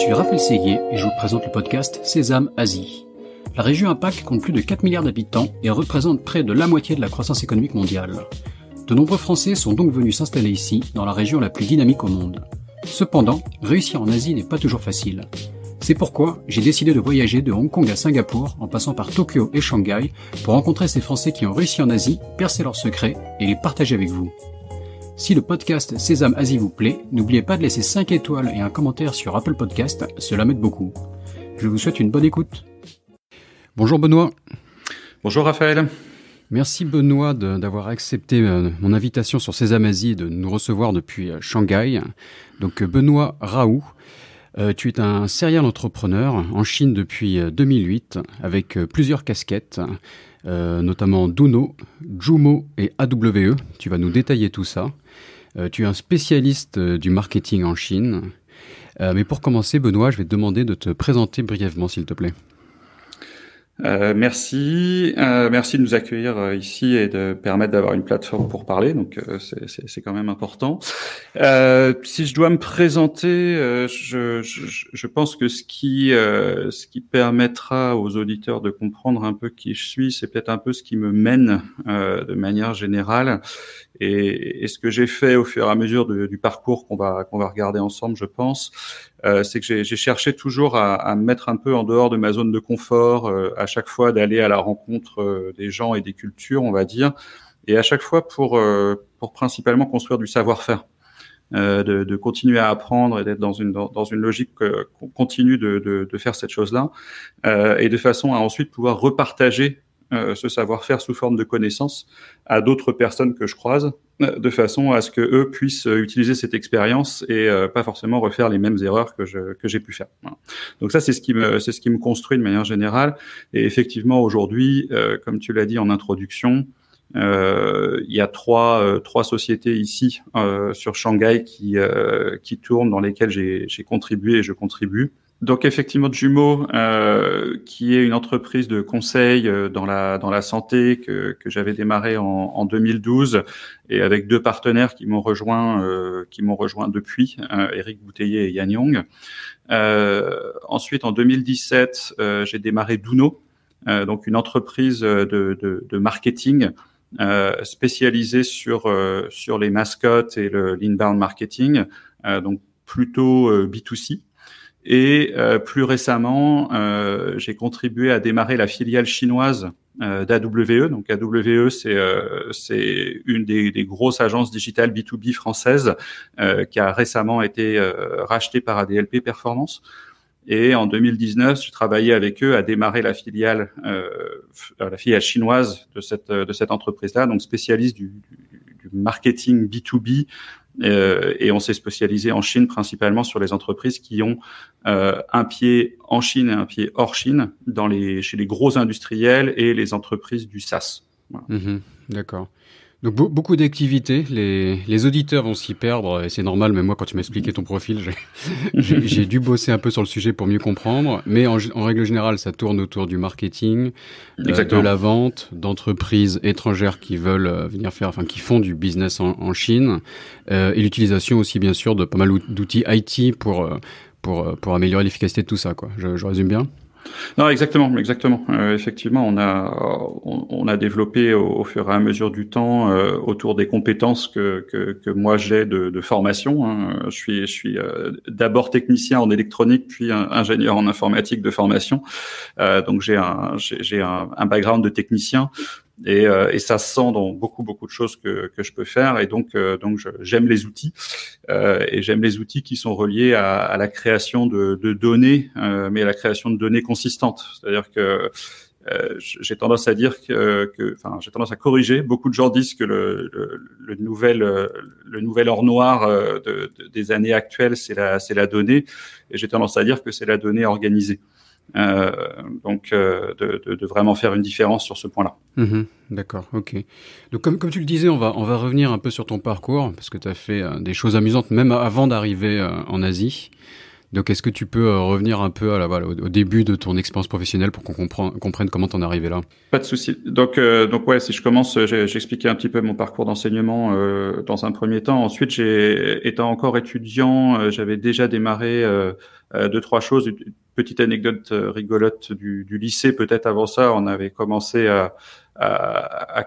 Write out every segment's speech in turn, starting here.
Je suis Raphaël et je vous présente le podcast Sésame Asie. La région impact compte plus de 4 milliards d'habitants et représente près de la moitié de la croissance économique mondiale. De nombreux Français sont donc venus s'installer ici, dans la région la plus dynamique au monde. Cependant, réussir en Asie n'est pas toujours facile. C'est pourquoi j'ai décidé de voyager de Hong Kong à Singapour en passant par Tokyo et Shanghai pour rencontrer ces Français qui ont réussi en Asie, percer leurs secrets et les partager avec vous. Si le podcast Sésame Asie vous plaît, n'oubliez pas de laisser 5 étoiles et un commentaire sur Apple Podcast, cela m'aide beaucoup. Je vous souhaite une bonne écoute. Bonjour Benoît. Bonjour Raphaël. Merci Benoît d'avoir accepté euh, mon invitation sur Sésame Asie de nous recevoir depuis euh, Shanghai. Donc euh, Benoît Raoult, tu es un serial entrepreneur en Chine depuis 2008 avec plusieurs casquettes, notamment Duno, Jumo et AWE. Tu vas nous détailler tout ça. Euh, tu es un spécialiste euh, du marketing en Chine. Euh, mais pour commencer, Benoît, je vais te demander de te présenter brièvement, s'il te plaît. merci, merci de nous accueillir ici et de permettre d'avoir une plateforme pour parler. Donc c'est quand même important. si je dois me présenter, je, pense que ce qui ce qui permettra aux auditeurs de comprendre un peu qui je suis, c'est peut-être un peu ce qui me mène de manière générale et, ce que j'ai fait au fur et à mesure du parcours qu'on va, qu'on va regarder ensemble, je pense, euh, c'est que j'ai cherché toujours à, me mettre un peu en dehors de ma zone de confort, euh, à chaque fois d'aller à la rencontre euh, des gens et des cultures, on va dire, et à chaque fois pour, pour principalement construire du savoir-faire. de, continuer à apprendre et d'être dans une, dans, une logique qu'on continue de, de, de, faire cette chose-là, et de façon à ensuite pouvoir repartager euh, ce savoir-faire sous forme de connaissances à d'autres personnes que je croise, euh, de façon à ce que eux puissent euh, utiliser cette expérience et pas forcément refaire les mêmes erreurs que je, que j'ai pu faire. Donc ça c'est ce qui me c'est ce qui me construit de manière générale. Et effectivement aujourd'hui, comme tu l'as dit en introduction, il y a trois, trois sociétés ici sur Shanghai qui, qui tournent, dans lesquelles j'ai contribué et je contribue. Donc effectivement, Jumeau, euh, qui est une entreprise de conseil euh, dans la dans la santé que, que j'avais démarré en, en, 2012 et avec deux partenaires qui m'ont rejoint euh, qui m'ont rejoint depuis, Eric hein, Bouteiller et Yann Young. ensuite, en 2017, j'ai démarré Duno, donc une entreprise de, de, marketing spécialisée sur sur les mascottes et le l'inbound marketing, donc plutôt B2C. Et euh, plus récemment, euh, j'ai contribué à démarrer la filiale chinoise euh, d'AWE. Donc AWE, euh, c'est une des, des, grosses agences digitales B2B françaises euh, qui a récemment été rachetée par ADLP Performance. Et en 2019, j'ai travaillé avec eux à démarrer la filiale, la filiale chinoise de cette de cette entreprise-là, donc spécialiste du, du marketing B2B euh, et on s'est spécialisé en Chine principalement sur les entreprises qui ont euh, un pied en Chine et un pied hors Chine chez les gros industriels et les entreprises du SaaS. Mhm. D'accord. Donc beaucoup d'activités, les, auditeurs vont s'y perdre, et c'est normal, Mais moi quand tu m'as expliqué mm-hmm. ton profil, j'ai dû bosser un peu sur le sujet pour mieux comprendre, mais en, règle générale, ça tourne autour du marketing, euh, de la vente, d'entreprises étrangères qui veulent euh, venir faire, enfin qui font du business en, Chine, euh, et l'utilisation aussi bien sûr de pas mal d'outils IT pour, pour, pour améliorer l'efficacité de tout ça. Quoi. Je, je résume bien non, exactement, exactement. Euh, effectivement, on a on, a développé au, fur et à mesure du temps euh, autour des compétences que que, que moi j'ai de, de, formation. Hein. Je suis je suis euh, d'abord technicien en électronique, puis ingénieur en informatique de formation. Euh, donc j'ai un j'ai un, un, background de technicien et, euh, et ça se sent dans beaucoup beaucoup de choses que, que je peux faire et donc euh, donc j'aime les outils euh, et j'aime les outils qui sont reliés à, à la création de, de données mais à la création de données consistantes c'est-à-dire que euh, j'ai tendance à dire que, que enfin, j'ai tendance à corriger. Beaucoup de gens disent que le, le, nouvel, le nouvel or noir de, des années actuelles, c'est la, c'est la donnée. Et j'ai tendance à dire que c'est la donnée organisée. Euh, donc, euh, de, de, de, vraiment faire une différence sur ce point-là. Mhm, d'accord, ok. Donc, comme, comme tu le disais, on va, on va revenir un peu sur ton parcours, parce que tu as fait euh, des choses amusantes même avant d'arriver en Asie. Donc, est-ce que tu peux revenir un peu à la, au, début de ton expérience professionnelle pour qu'on comprenne, comprenne, comment t'en es arrivé là Pas de souci. Donc, donc ouais, si je commence, j'expliquais un petit peu mon parcours d'enseignement euh, dans un premier temps. Ensuite, j'ai étant encore étudiant, j'avais déjà démarré deux trois choses petite anecdote euh, rigolote du, lycée, peut-être avant ça, on avait commencé à,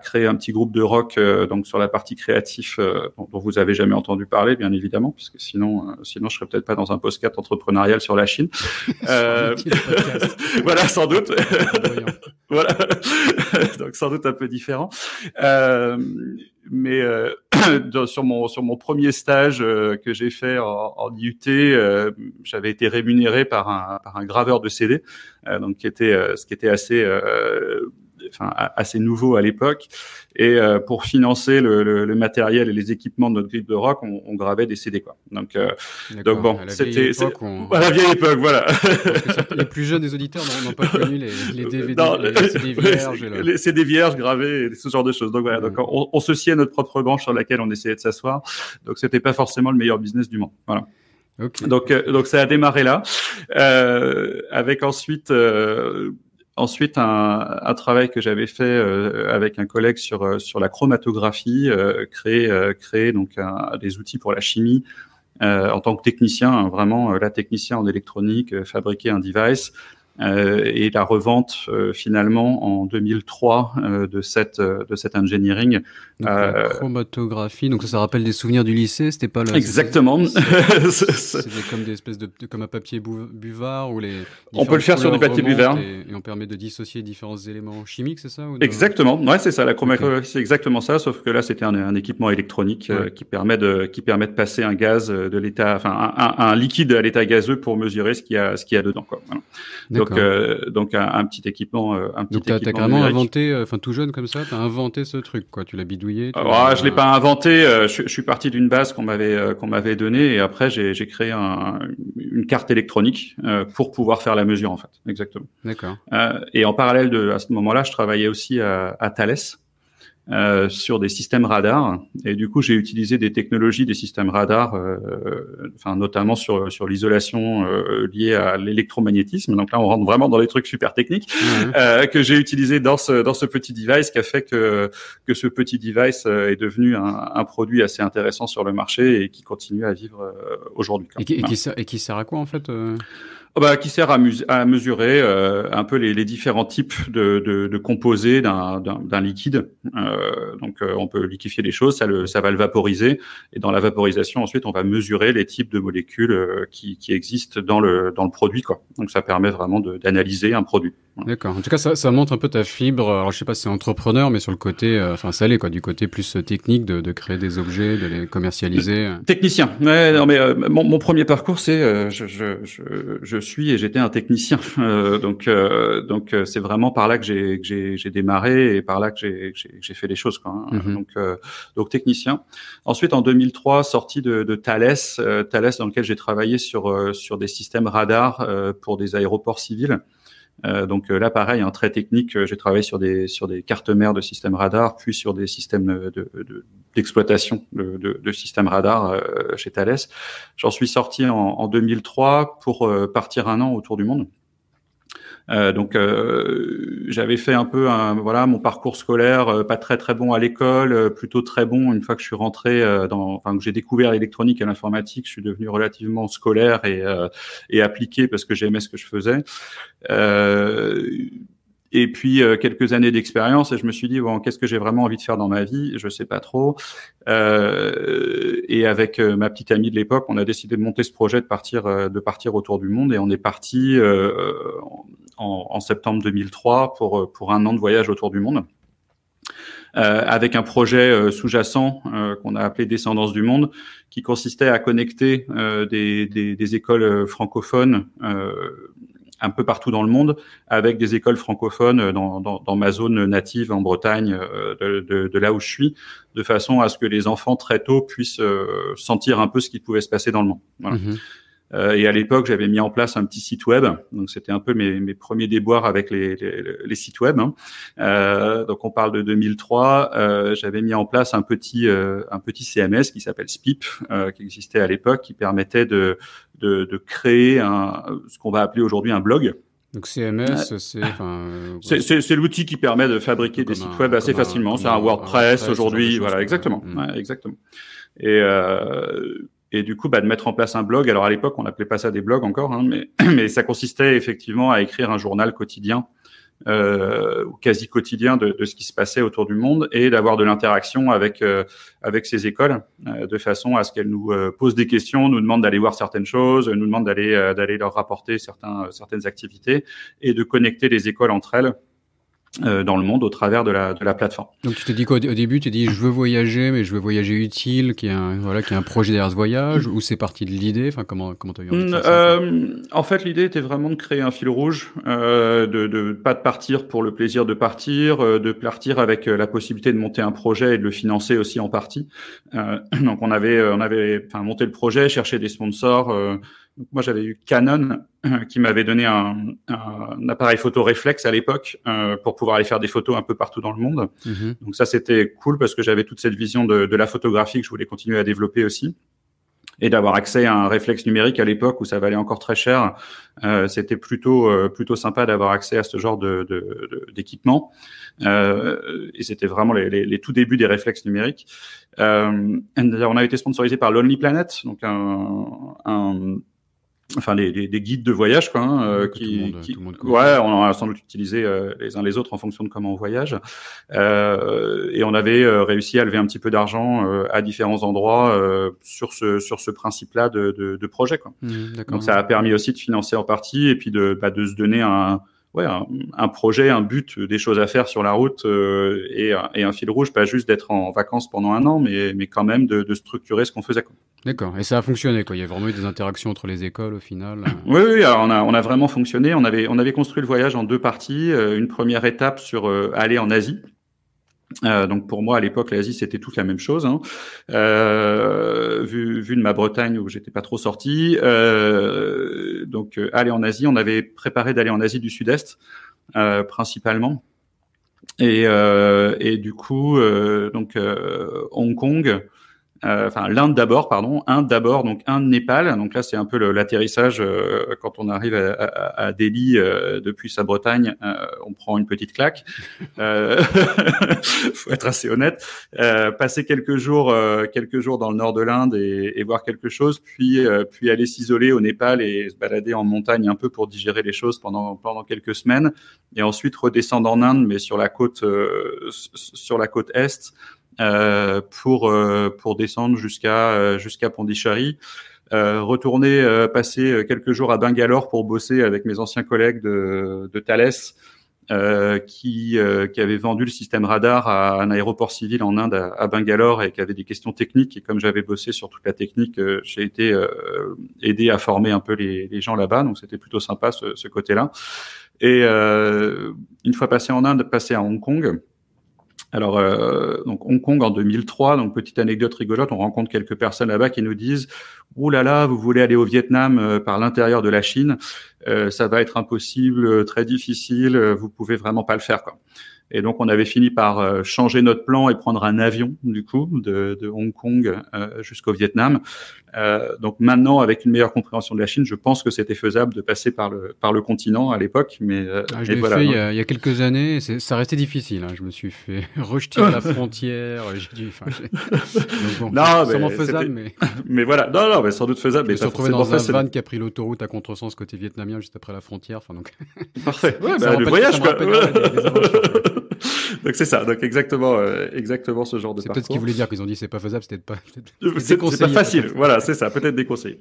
créer un petit groupe de rock euh, donc sur la partie créative euh, dont, vous avez jamais entendu parler, bien évidemment, puisque sinon, sinon je serais peut-être pas dans un podcast entrepreneurial sur la Chine. voilà, sans doute. voilà, donc sans doute un peu différent mais euh, sur mon sur mon premier stage euh, que j'ai fait en, en IUT, euh, j'avais été rémunéré par un par un graveur de CD, donc qui était ce qui était assez enfin, assez nouveau à l'époque. Et euh, pour financer le, le, matériel et les équipements de notre groupe de rock, on, on, gravait des CD. Quoi. Donc, euh, donc bon, c'était à la vieille époque, voilà. les plus jeunes des auditeurs n'ont pas connu les, DVD, non, les, CD vierges, les, CD vierges gravés, ce genre de choses. Donc voilà, donc on, se sied à notre propre branche sur laquelle on essayait de s'asseoir. Donc c'était pas forcément le meilleur business du monde. Voilà. Donc, euh, donc ça a démarré là, euh, avec ensuite euh, Ensuite, un, travail que j'avais fait euh, avec un collègue sur, euh, sur la chromatographie, créer, euh, créer donc des outils pour la chimie en tant que technicien, hein, vraiment la technicien en électronique, fabriquer un device. Euh, et la revente euh, finalement en 2003 euh, de cette de cette engineering. Donc, la chromatographie, donc ça, ça rappelle des souvenirs du lycée, c'était pas le... Exactement. C'était comme des espèces de, comme un papier buvard ou les. On peut le faire sur du papier buvard. Et, on permet de dissocier différents éléments chimiques, c'est ça Exactement. Ouais, c'est ça. La chromatographie, c'est exactement ça, sauf que là c'était un, équipement électronique qui permet de qui permet de passer un gaz de l'état, enfin un, un, liquide à l'état gazeux pour mesurer ce qu'il y a ce qu'il y a dedans. Quoi. Voilà. Donc, euh, donc un, petit équipement. Euh, un petit donc, t'as carrément inventé, euh, enfin tout jeune comme ça, t'as inventé ce truc, quoi. Tu l'as bidouillé. Ah, je l'ai pas inventé. Je, suis parti d'une base qu'on m'avait qu'on m'avait donnée et après j'ai créé un, une carte électronique pour pouvoir faire la mesure en fait. Exactement. D'accord. et en parallèle de à ce moment-là, je travaillais aussi à, à Thales euh, sur des systèmes radars. Et du coup, j'ai utilisé des technologies des systèmes radars, euh, enfin, notamment sur, sur l'isolation euh, liée à l'électromagnétisme. Donc là, on rentre vraiment dans les trucs super techniques mmh. que j'ai utilisé dans ce, dans ce petit device qui a fait que, que ce petit device est devenu un, un produit assez intéressant sur le marché et qui continue à vivre aujourd'hui. Et, et qui sert à quoi en fait Oh, bah, qui sert à, mesurer euh, un peu les, différents types de, composés d'un liquide. Euh, donc euh, on peut liquifier les choses, ça, va le vaporiser. Et dans la vaporisation, ensuite, on va mesurer les types de molécules qui, existent dans le, dans le produit. Quoi. Donc ça permet vraiment d'analyser un produit. D'accord. En tout cas, ça, ça, montre un peu ta fibre. Alors, je sais pas si c'est entrepreneur, mais sur le côté, euh, enfin, ça l'est, quoi, du côté plus euh, technique de, de, créer des objets, de les commercialiser. Technicien. Ouais, non, mais euh, mon, mon, premier parcours, c'est je, je, je, suis et j'étais un technicien. donc, donc, c'est vraiment par là que j'ai démarré et par là que j'ai fait les choses, quoi. Hein. Mhm. Donc, donc technicien. Ensuite, en 2003, sortie de, de Thales, Thales dans lequel j'ai travaillé sur sur des systèmes radars pour des aéroports civils. Euh, donc euh, là, pareil, hein, très technique, euh, j'ai travaillé sur des, sur des cartes mères de systèmes radar, puis sur des systèmes d'exploitation de, systèmes radar chez Thales. J'en suis sorti en, en 2003 pour partir un an autour du monde. Euh, donc euh, j'avais fait un peu un, voilà mon parcours scolaire, euh, pas très très bon à l'école, plutôt très bon une fois que je suis rentré dans, enfin que j'ai découvert l'électronique et l'informatique, je suis devenu relativement scolaire et, et appliqué parce que j'aimais ce que je faisais. Et puis quelques années d'expérience, et je me suis dit bon, qu'est-ce que j'ai vraiment envie de faire dans ma vie Je sais pas trop. Euh, et avec ma petite amie de l'époque, on a décidé de monter ce projet de partir, de partir autour du monde, et on est parti en, en, septembre 2003 pour, euh, pour un an de voyage autour du monde. Euh, avec un projet euh, sous-jacent euh, qu'on a appelé Descendance du Monde, qui consistait à connecter des, des, des, écoles francophones un peu partout dans le monde avec des écoles francophones dans, dans, dans ma zone native en Bretagne, de, de, de, là où je suis, de façon à ce que les enfants très tôt puissent sentir un peu ce qui pouvait se passer dans le monde. Voilà. Mm-hmm. Euh, et à l'époque, j'avais mis en place un petit site web. Donc, c'était un peu mes, premiers déboires avec les, sites web. Hein. Euh, donc, on parle de 2003. Euh, j'avais mis en place un petit, un petit CMS qui s'appelle SPIP, qui existait à l'époque, qui permettait de, de, créer un, ce qu'on va appeler aujourd'hui un blog. Donc CMS, c'est c'est l'outil qui permet de fabriquer des sites web assez facilement. C'est un, WordPress, aujourd'hui, voilà, exactement, mm. exactement. Et euh, et du coup, bah, de mettre en place un blog. Alors à l'époque, on n'appelait pas ça des blogs encore, hein, mais, mais, ça consistait effectivement à écrire un journal quotidien euh, quasi quotidien de, de, ce qui se passait autour du monde et d'avoir de l'interaction avec euh, avec ces écoles euh, de façon à ce qu'elles nous euh, posent des questions, nous demandent d'aller voir certaines choses, nous demandent d'aller d'aller leur rapporter certains certaines activités et de connecter les écoles entre elles euh, dans le monde au travers de la, de la plateforme. Donc tu t'es dit quoi au début Tu dit, je veux voyager, mais je veux voyager utile, qui est a un, voilà, qui un projet derrière ce voyage, ou c'est parti de l'idée Enfin, comment comment as eu euh, En fait, l'idée était vraiment de créer un fil rouge, euh, de, de pas de partir pour le plaisir de partir, euh, de partir avec euh, la possibilité de monter un projet et de le financer aussi en partie. donc on avait on avait enfin monté le projet, cherché des sponsors. Donc, moi, j'avais eu Canon euh, qui m'avait donné un, un, appareil photo réflexe à l'époque euh, pour pouvoir aller faire des photos un peu partout dans le monde. Mhm. Donc ça, c'était cool parce que j'avais toute cette vision de, de, la photographie que je voulais continuer à développer aussi. Et d'avoir accès à un réflexe numérique à l'époque où ça valait encore très cher, euh, c'était plutôt euh, plutôt sympa d'avoir accès à ce genre de d'équipement. Euh, et c'était vraiment les, les, les, tout débuts des réflexes numériques. on a été sponsorisé par Lonely Planet, donc un, un enfin des, des, guides de voyage quoi, qui, ouais, on a sans doute utilisé euh, les uns les autres en fonction de comment on voyage. Euh, et on avait euh, réussi à lever un petit peu d'argent euh, à différents endroits sur ce sur ce principe-là de, de, de, projet. Quoi. Mmh, Donc ça a permis aussi de financer en partie et puis de bah, de se donner un ouais, un, projet, un but, euh, des choses à faire sur la route euh, et, un fil rouge, pas juste d'être en vacances pendant un an, mais, mais quand même de, structurer ce qu'on faisait. D'accord, et ça a fonctionné, quoi. il y a vraiment eu des interactions entre les écoles au final. oui, oui, alors on a, on a vraiment fonctionné, on avait, on avait construit le voyage en deux parties, euh, une première étape sur aller en Asie, euh, donc pour moi à l'époque l'Asie c'était toute la même chose. Hein. Euh, vu, vu de ma Bretagne où j'étais pas trop sorti, euh, donc euh, aller en Asie, on avait préparé d'aller en Asie du Sud-Est euh, principalement. Et, euh, et du coup donc Hong Kong, euh, enfin l'Inde d'abord, pardon, Inde d'abord, donc Inde Népal. Donc là, c'est un peu l'atterrissage euh, quand on arrive à, Delhi euh, depuis sa Bretagne, on prend une petite claque. faut être assez honnête. passer quelques jours, quelques jours dans le nord de l'Inde et, et, voir quelque chose, puis puis aller s'isoler au Népal et se balader en montagne un peu pour digérer les choses pendant pendant quelques semaines, et ensuite redescendre en Inde, mais sur la côte sur la côte est. Euh, pour euh, pour descendre jusqu'à euh, jusqu'à Pondichéry. Euh, retourner passer quelques jours à Bangalore pour bosser avec mes anciens collègues de, de Thales euh, qui, qui avaient vendu le système radar à un aéroport civil en Inde à, Bangalore et qui avait des questions techniques. Et comme j'avais bossé sur toute la technique, j'ai été aidé à former un peu les, les gens là-bas. Donc c'était plutôt sympa ce, ce côté-là. Et une fois passé en Inde, passé à Hong Kong. Alors, euh, donc Hong Kong en 2003, donc petite anecdote rigolote, on rencontre quelques personnes là-bas qui nous disent « Ouh là là, vous voulez aller au Vietnam euh, par l'intérieur de la Chine, euh, ça va être impossible, très difficile, vous pouvez vraiment pas le faire. » quoi. Et donc, on avait fini par changer notre plan et prendre un avion, du coup, de, de Hong Kong jusqu'au Vietnam. Euh, donc maintenant, avec une meilleure compréhension de la Chine, je pense que c'était faisable de passer par le, par le continent à l'époque. Mais euh, ah, je fait il y, a, quelques années, ça restait difficile. Hein. Je me suis fait rejeter à la frontière. non, sûrement mais faisable, mais... voilà, non, non, mais sans doute faisable. Je me suis retrouvé dans un van qui a pris l'autoroute à contresens côté vietnamien juste après la frontière. Enfin, donc... Parfait. Ouais, bah, le voyage, quoi. Donc c'est ça, donc exactement, euh, exactement ce genre de. C'est peut-être ce qu'ils voulaient dire qu'ils ont dit c'est pas faisable, c'est peut-être pas. C'est pas facile, voilà, c'est ça, peut-être des conseils.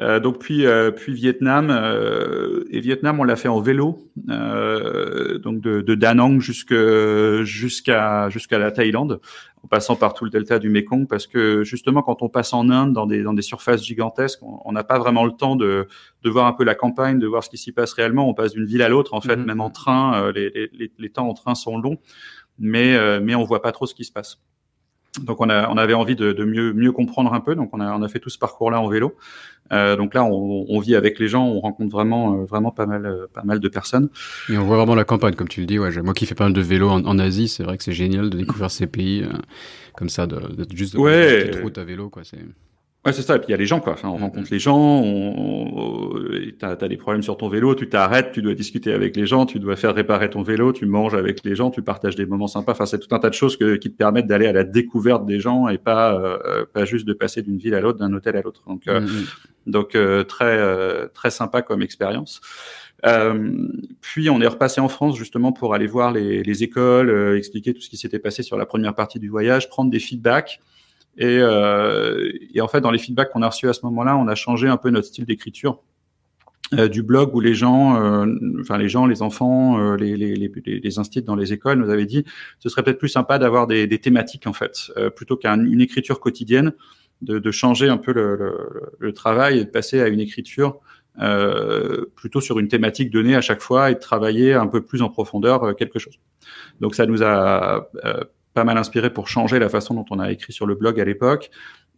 Euh, donc puis euh, puis Vietnam euh, et Vietnam on l'a fait en vélo donc de, de Da Nang jusqu'à jusqu'à la Thaïlande en passant par tout le delta du Mekong parce que justement quand on passe en Inde dans des dans des surfaces gigantesques on n'a pas vraiment le temps de de voir un peu la campagne de voir ce qui s'y passe réellement on passe d'une ville à l'autre en fait mhm. même en train les, les, les temps en train sont longs mais mais on voit pas trop ce qui se passe. Donc on, a, on, avait envie de, mieux, mieux, comprendre un peu, donc on a, on a fait tout ce parcours-là en vélo. Euh, donc là, on, vit avec les gens, on rencontre vraiment, euh, vraiment pas mal, euh, pas mal de personnes. Et on voit vraiment la campagne, comme tu le dis. Ouais, moi qui fais pas mal de vélo en, Asie, c'est vrai que c'est génial de découvrir ces pays comme ça, de, de juste de petite route à vélo, quoi. C'est... Ouais, c'est ça. Et puis il y a les gens, quoi. on mm-hmm. rencontre les gens, on, t'as as des problèmes sur ton vélo, tu t'arrêtes, tu dois discuter avec les gens, tu dois faire réparer ton vélo, tu manges avec les gens, tu partages des moments sympas. Enfin, c'est tout un tas de choses qui te permettent d'aller à la découverte des gens et pas euh, euh, pas juste de passer d'une ville à l'autre, d'un hôtel à l'autre. Donc euh, mm-hmm. donc très très sympa comme expérience. Euh, puis on est repassé en France justement pour aller voir les, les écoles, expliquer tout ce qui s'était passé sur la première partie du voyage, prendre des feedbacks. Et, euh, et en fait, dans les feedbacks qu'on a reçus à ce moment-là, on a changé un peu notre style d'écriture. Euh, du blog où les gens, euh, enfin les gens, les enfants, euh, les, les, les, les dans les écoles nous avaient dit, ce serait peut-être plus sympa d'avoir des, des, thématiques en fait, euh, plutôt qu'une écriture quotidienne, de, de, changer un peu le, le, le, travail et de passer à une écriture plutôt sur une thématique donnée à chaque fois et de travailler un peu plus en profondeur quelque chose. Donc ça nous a pas mal inspiré pour changer la façon dont on a écrit sur le blog à l'époque.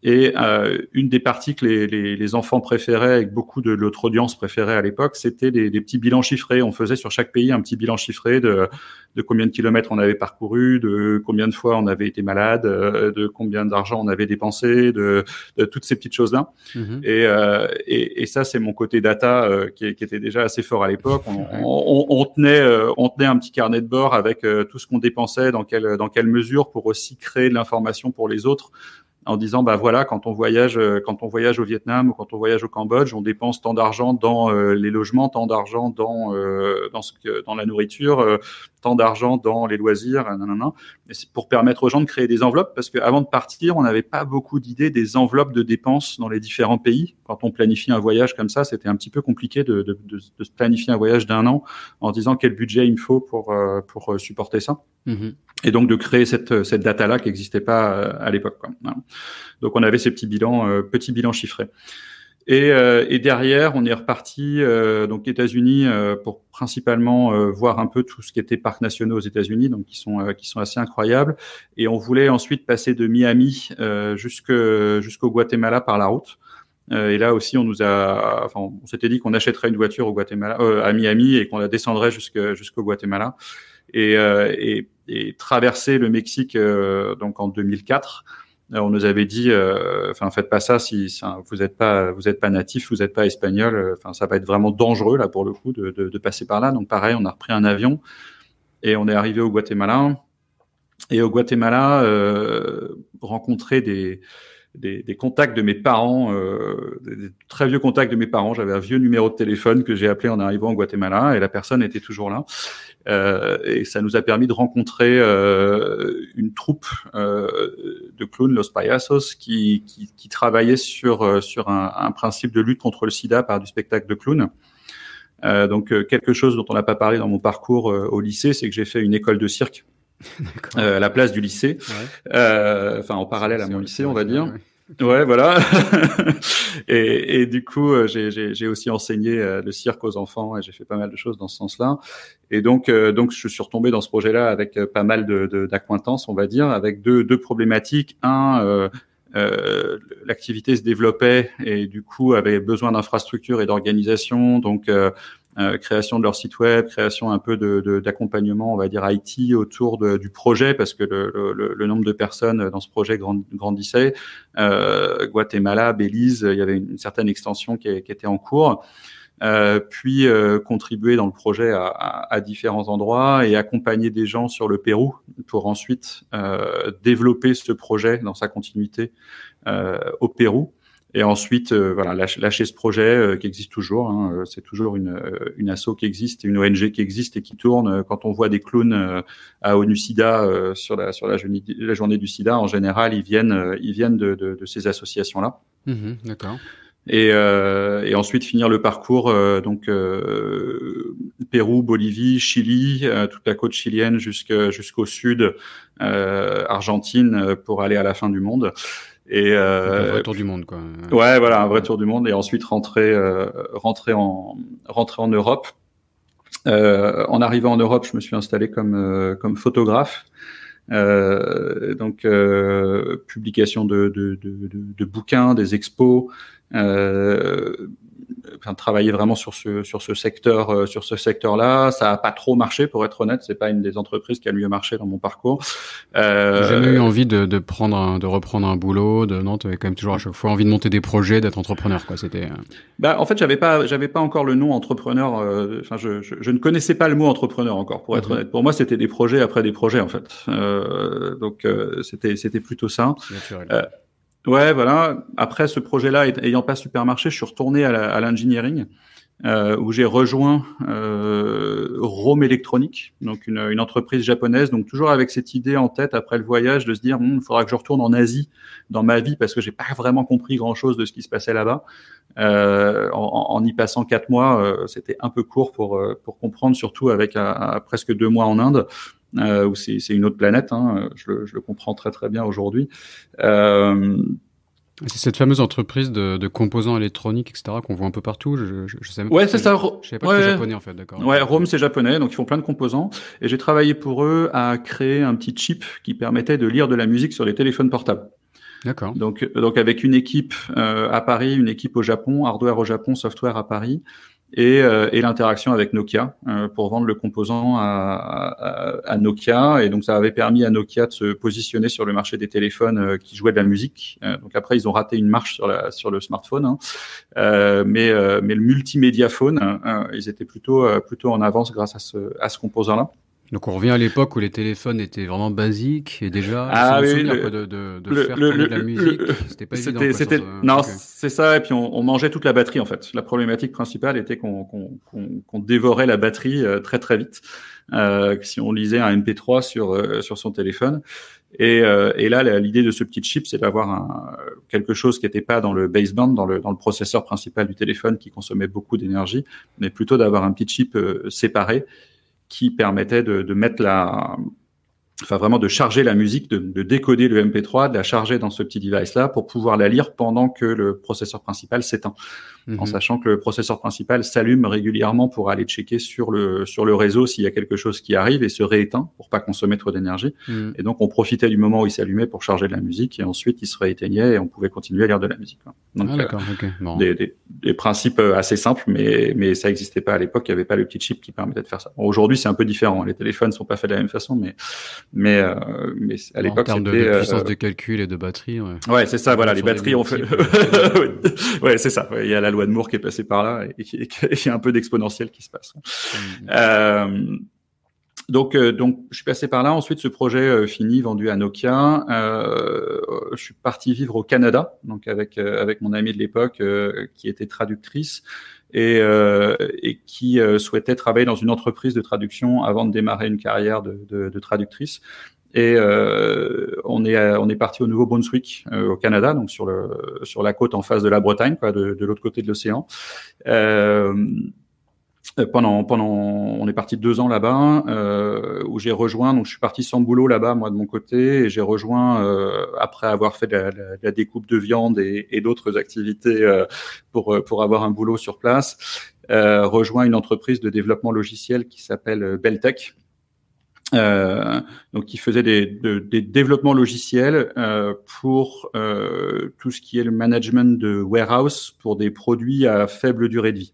Et euh, une des parties que les, les, les, enfants préféraient et que beaucoup de l'autre audience préférait à l'époque, c'était des, des, petits bilans chiffrés. On faisait sur chaque pays un petit bilan chiffré de, de combien de kilomètres on avait parcouru, de combien de fois on avait été malade, euh, de combien d'argent on avait dépensé, de, de toutes ces petites choses-là. Mm-hmm. et, euh, et, et, ça, c'est mon côté data euh, qui, qui, était déjà assez fort à l'époque. On, on, on, tenait, euh, on tenait un petit carnet de bord avec tout ce qu'on dépensait, dans quelle, dans quelle mesure, pour aussi créer de l'information pour les autres en disant bah voilà quand on voyage euh, quand on voyage au Vietnam ou quand on voyage au Cambodge on dépense tant d'argent dans euh, les logements tant d'argent dans euh, dans, ce, dans la nourriture tant d'argent dans les loisirs, euh, c'est pour permettre aux gens de créer des enveloppes, parce qu'avant de partir, on n'avait pas beaucoup d'idées des enveloppes de dépenses dans les différents pays. Quand on planifie un voyage comme ça, c'était un petit peu compliqué de, de, de, de planifier un voyage d'un an en disant quel budget il me faut pour, euh, pour euh, supporter ça. Mm-hmm. Et donc de créer cette, cette data-là qui n'existait pas à l'époque. Donc on avait ces petits bilans, petits bilans chiffrés. Et, euh, et, derrière, on est reparti euh, donc États-Unis euh, pour principalement euh, voir un peu tout ce qui était parcs nationaux aux États-Unis, donc qui sont qui sont assez incroyables. Et on voulait ensuite passer de Miami jusqu'au Guatemala par la route. et là aussi, on nous a, enfin, on s'était dit qu'on achèterait une voiture au Guatemala, à Miami, et qu'on la descendrait jusqu'au Guatemala. Et, et, et, traverser le Mexique donc en 2004. Euh, on nous avait dit, euh, enfin faites pas ça si, hein, vous n'êtes pas vous êtes pas natif, vous n'êtes pas espagnol, euh, enfin ça va être vraiment dangereux là pour le coup de, de, passer par là. Donc pareil, on a repris un avion et on est arrivé au Guatemala. Et au Guatemala, rencontrer des, des, des, contacts de mes parents, des très vieux contacts de mes parents. J'avais un vieux numéro de téléphone que j'ai appelé en arrivant au Guatemala et la personne était toujours là. Euh, et ça nous a permis de rencontrer euh, une troupe euh, de clowns, Los Payasos, qui, qui, qui travaillait sur, sur un, un, principe de lutte contre le sida par du spectacle de clowns. Euh, donc quelque chose dont on n'a pas parlé dans mon parcours au lycée, c'est que j'ai fait une école de cirque à la place du lycée, enfin en parallèle à mon lycée, on va dire. Ouais, voilà. et, du coup, euh, j'ai aussi enseigné euh, le cirque aux enfants et j'ai fait pas mal de choses dans ce sens-là. Et donc, euh, donc, je suis retombé dans ce projet-là avec pas mal d'acquaintances, de, on va dire, avec deux, deux problématiques. Un, l'activité se développait et du coup avait besoin d'infrastructures et d'organisation. Donc, euh, création de leur site web, création un peu d'accompagnement, de, d'accompagnement, on va dire IT autour du projet, parce que le, nombre de personnes dans ce projet grandissait. Euh, Guatemala, Belize, il y avait une, certaine extension qui, était en cours. Euh, puis contribuer dans le projet à, différents endroits et accompagner des gens sur le Pérou pour ensuite développer ce projet dans sa continuité au Pérou. Et ensuite, euh, voilà, lâcher, ce projet euh, qui existe toujours. Hein, euh, c'est toujours une, une asso qui existe, une ONG qui existe et qui tourne. Quand on voit des clowns à ONU SIDA sur la sur la journée, du SIDA, en général, ils viennent ils viennent de, de, ces associations là. Mmh d'accord. Et, et, ensuite finir le parcours donc Pérou, Bolivie, Chili, toute la côte chilienne jusqu'au sud, Argentine pour aller à la fin du monde un euh, vrai tour du monde, quoi. Ouais, voilà, un vrai tour du monde, et ensuite rentrer, euh, rentrer en, rentrer en Europe. Euh, en arrivant en Europe, je me suis installé comme, euh, comme photographe. donc, publication de, de, de, de, bouquins, des expos, enfin, travailler vraiment sur ce sur ce secteur euh, sur ce secteur là ça a pas trop marché pour être honnête c'est pas une des entreprises qui a le mieux marché dans mon parcours euh... j'ai jamais eu envie de, de prendre de reprendre un boulot de non avais quand même toujours à chaque fois envie de monter des projets d'être entrepreneur quoi c'était euh, bah en fait j'avais pas j'avais pas encore le nom entrepreneur euh, enfin je, je, je, ne connaissais pas le mot entrepreneur encore pour être mhm. honnête pour moi c'était des projets après des projets en fait donc c'était c'était plutôt ça Ouais, voilà. Après ce projet-là, ayant pas supermarché, je suis retourné à l'engineering. Euh, où j'ai rejoint euh, Rome Electronic, donc une, entreprise japonaise, donc toujours avec cette idée en tête après le voyage de se dire il hum, faudra que je retourne en Asie dans ma vie parce que j'ai pas vraiment compris grand chose de ce qui se passait là-bas. Euh, en, y passant quatre mois, euh, c'était un peu court pour pour comprendre, surtout avec presque deux mois en Inde euh, ou c'est une autre planète, hein, je, le, je, le, comprends très très bien aujourd'hui. Euh... c'est cette fameuse entreprise de, de composants électroniques, etc., qu'on voit un peu partout. Je, je, sais même ouais, c'est ça. Je, sais pas que japonais, en fait, d'accord. Ouais, Rome, c'est japonais, donc ils font plein de composants. Et j'ai travaillé pour eux à créer un petit chip qui permettait de lire de la musique sur les téléphones portables. D'accord. Donc, donc avec une équipe euh, à Paris, une équipe au Japon, hardware au Japon, software à Paris, euh, et, l'interaction avec Nokia euh, pour vendre le composant à, Nokia. Et donc ça avait permis à Nokia de se positionner sur le marché des téléphones euh, qui jouaient de la musique. donc après ils ont raté une marche sur, le smartphone, hein. mais, mais le multimédiaphone, hein, ils étaient plutôt plutôt en avance grâce à ce composant-là. Donc on revient à l'époque où les téléphones étaient vraiment basiques et déjà ah, oui, le, de, de, faire de la musique, c'était pas évident. non, c'est ça et puis on, mangeait toute la batterie en fait. La problématique principale était qu'on qu'on dévorait la batterie euh, très très vite euh, si on lisait un MP3 sur euh, sur son téléphone. Et, euh, et là, l'idée de ce petit chip, c'est d'avoir quelque chose qui n'était pas dans le baseband, dans le, dans le processeur principal du téléphone qui consommait beaucoup d'énergie, mais plutôt d'avoir un petit chip séparé qui permettait de, mettre la, enfin vraiment de charger la musique, de, de, décoder le MP3, de la charger dans ce petit device là pour pouvoir la lire pendant que le processeur principal s'éteint en mhm. sachant que le processeur principal s'allume régulièrement pour aller checker sur le, sur le réseau s'il y a quelque chose qui arrive et se rééteint pour pas consommer trop d'énergie. Mhm. Et donc, on profitait du moment où il s'allumait pour charger de la musique et ensuite il se rééteignait et on pouvait continuer à lire de la musique. Hein. Donc, ah, des, principes euh, assez simples, mais, mais ça n'existait pas à l'époque. Il y avait pas le petit chip qui permettait de faire ça. Aujourd'hui, c'est un peu différent. Les téléphones sont pas faits de la même façon, mais, mais, euh, à l'époque, c'était... En termes de, euh, puissance de calcul et de batterie. Ouais, c'est ça. Voilà, les batteries ont fait... ouais, c'est ça. Il y a la loi qui est passé par là et, qui, y a un peu d'exponentiel qui se passe. Mm. Euh, donc, euh, donc, je suis passé par là. Ensuite, ce projet euh, fini, vendu à Nokia. je suis parti vivre au Canada, donc avec avec mon amie de l'époque qui était traductrice et, qui souhaitait travailler dans une entreprise de traduction avant de démarrer une carrière de traductrice. Et euh, on est euh, on est parti au Nouveau-Brunswick euh, au Canada, donc sur le sur la côte en face de la Bretagne, quoi, de, de l'autre côté de l'océan. pendant pendant on est parti deux ans là-bas euh, où j'ai rejoint donc je suis parti sans boulot là-bas moi de mon côté et j'ai rejoint après avoir fait la, découpe de viande et, et d'autres activités euh, pour pour avoir un boulot sur place rejoint une entreprise de développement logiciel qui s'appelle Belltech, euh, donc, il faisait des, des développements logiciels euh, pour euh, tout ce qui est le management de warehouse pour des produits à faible durée de vie.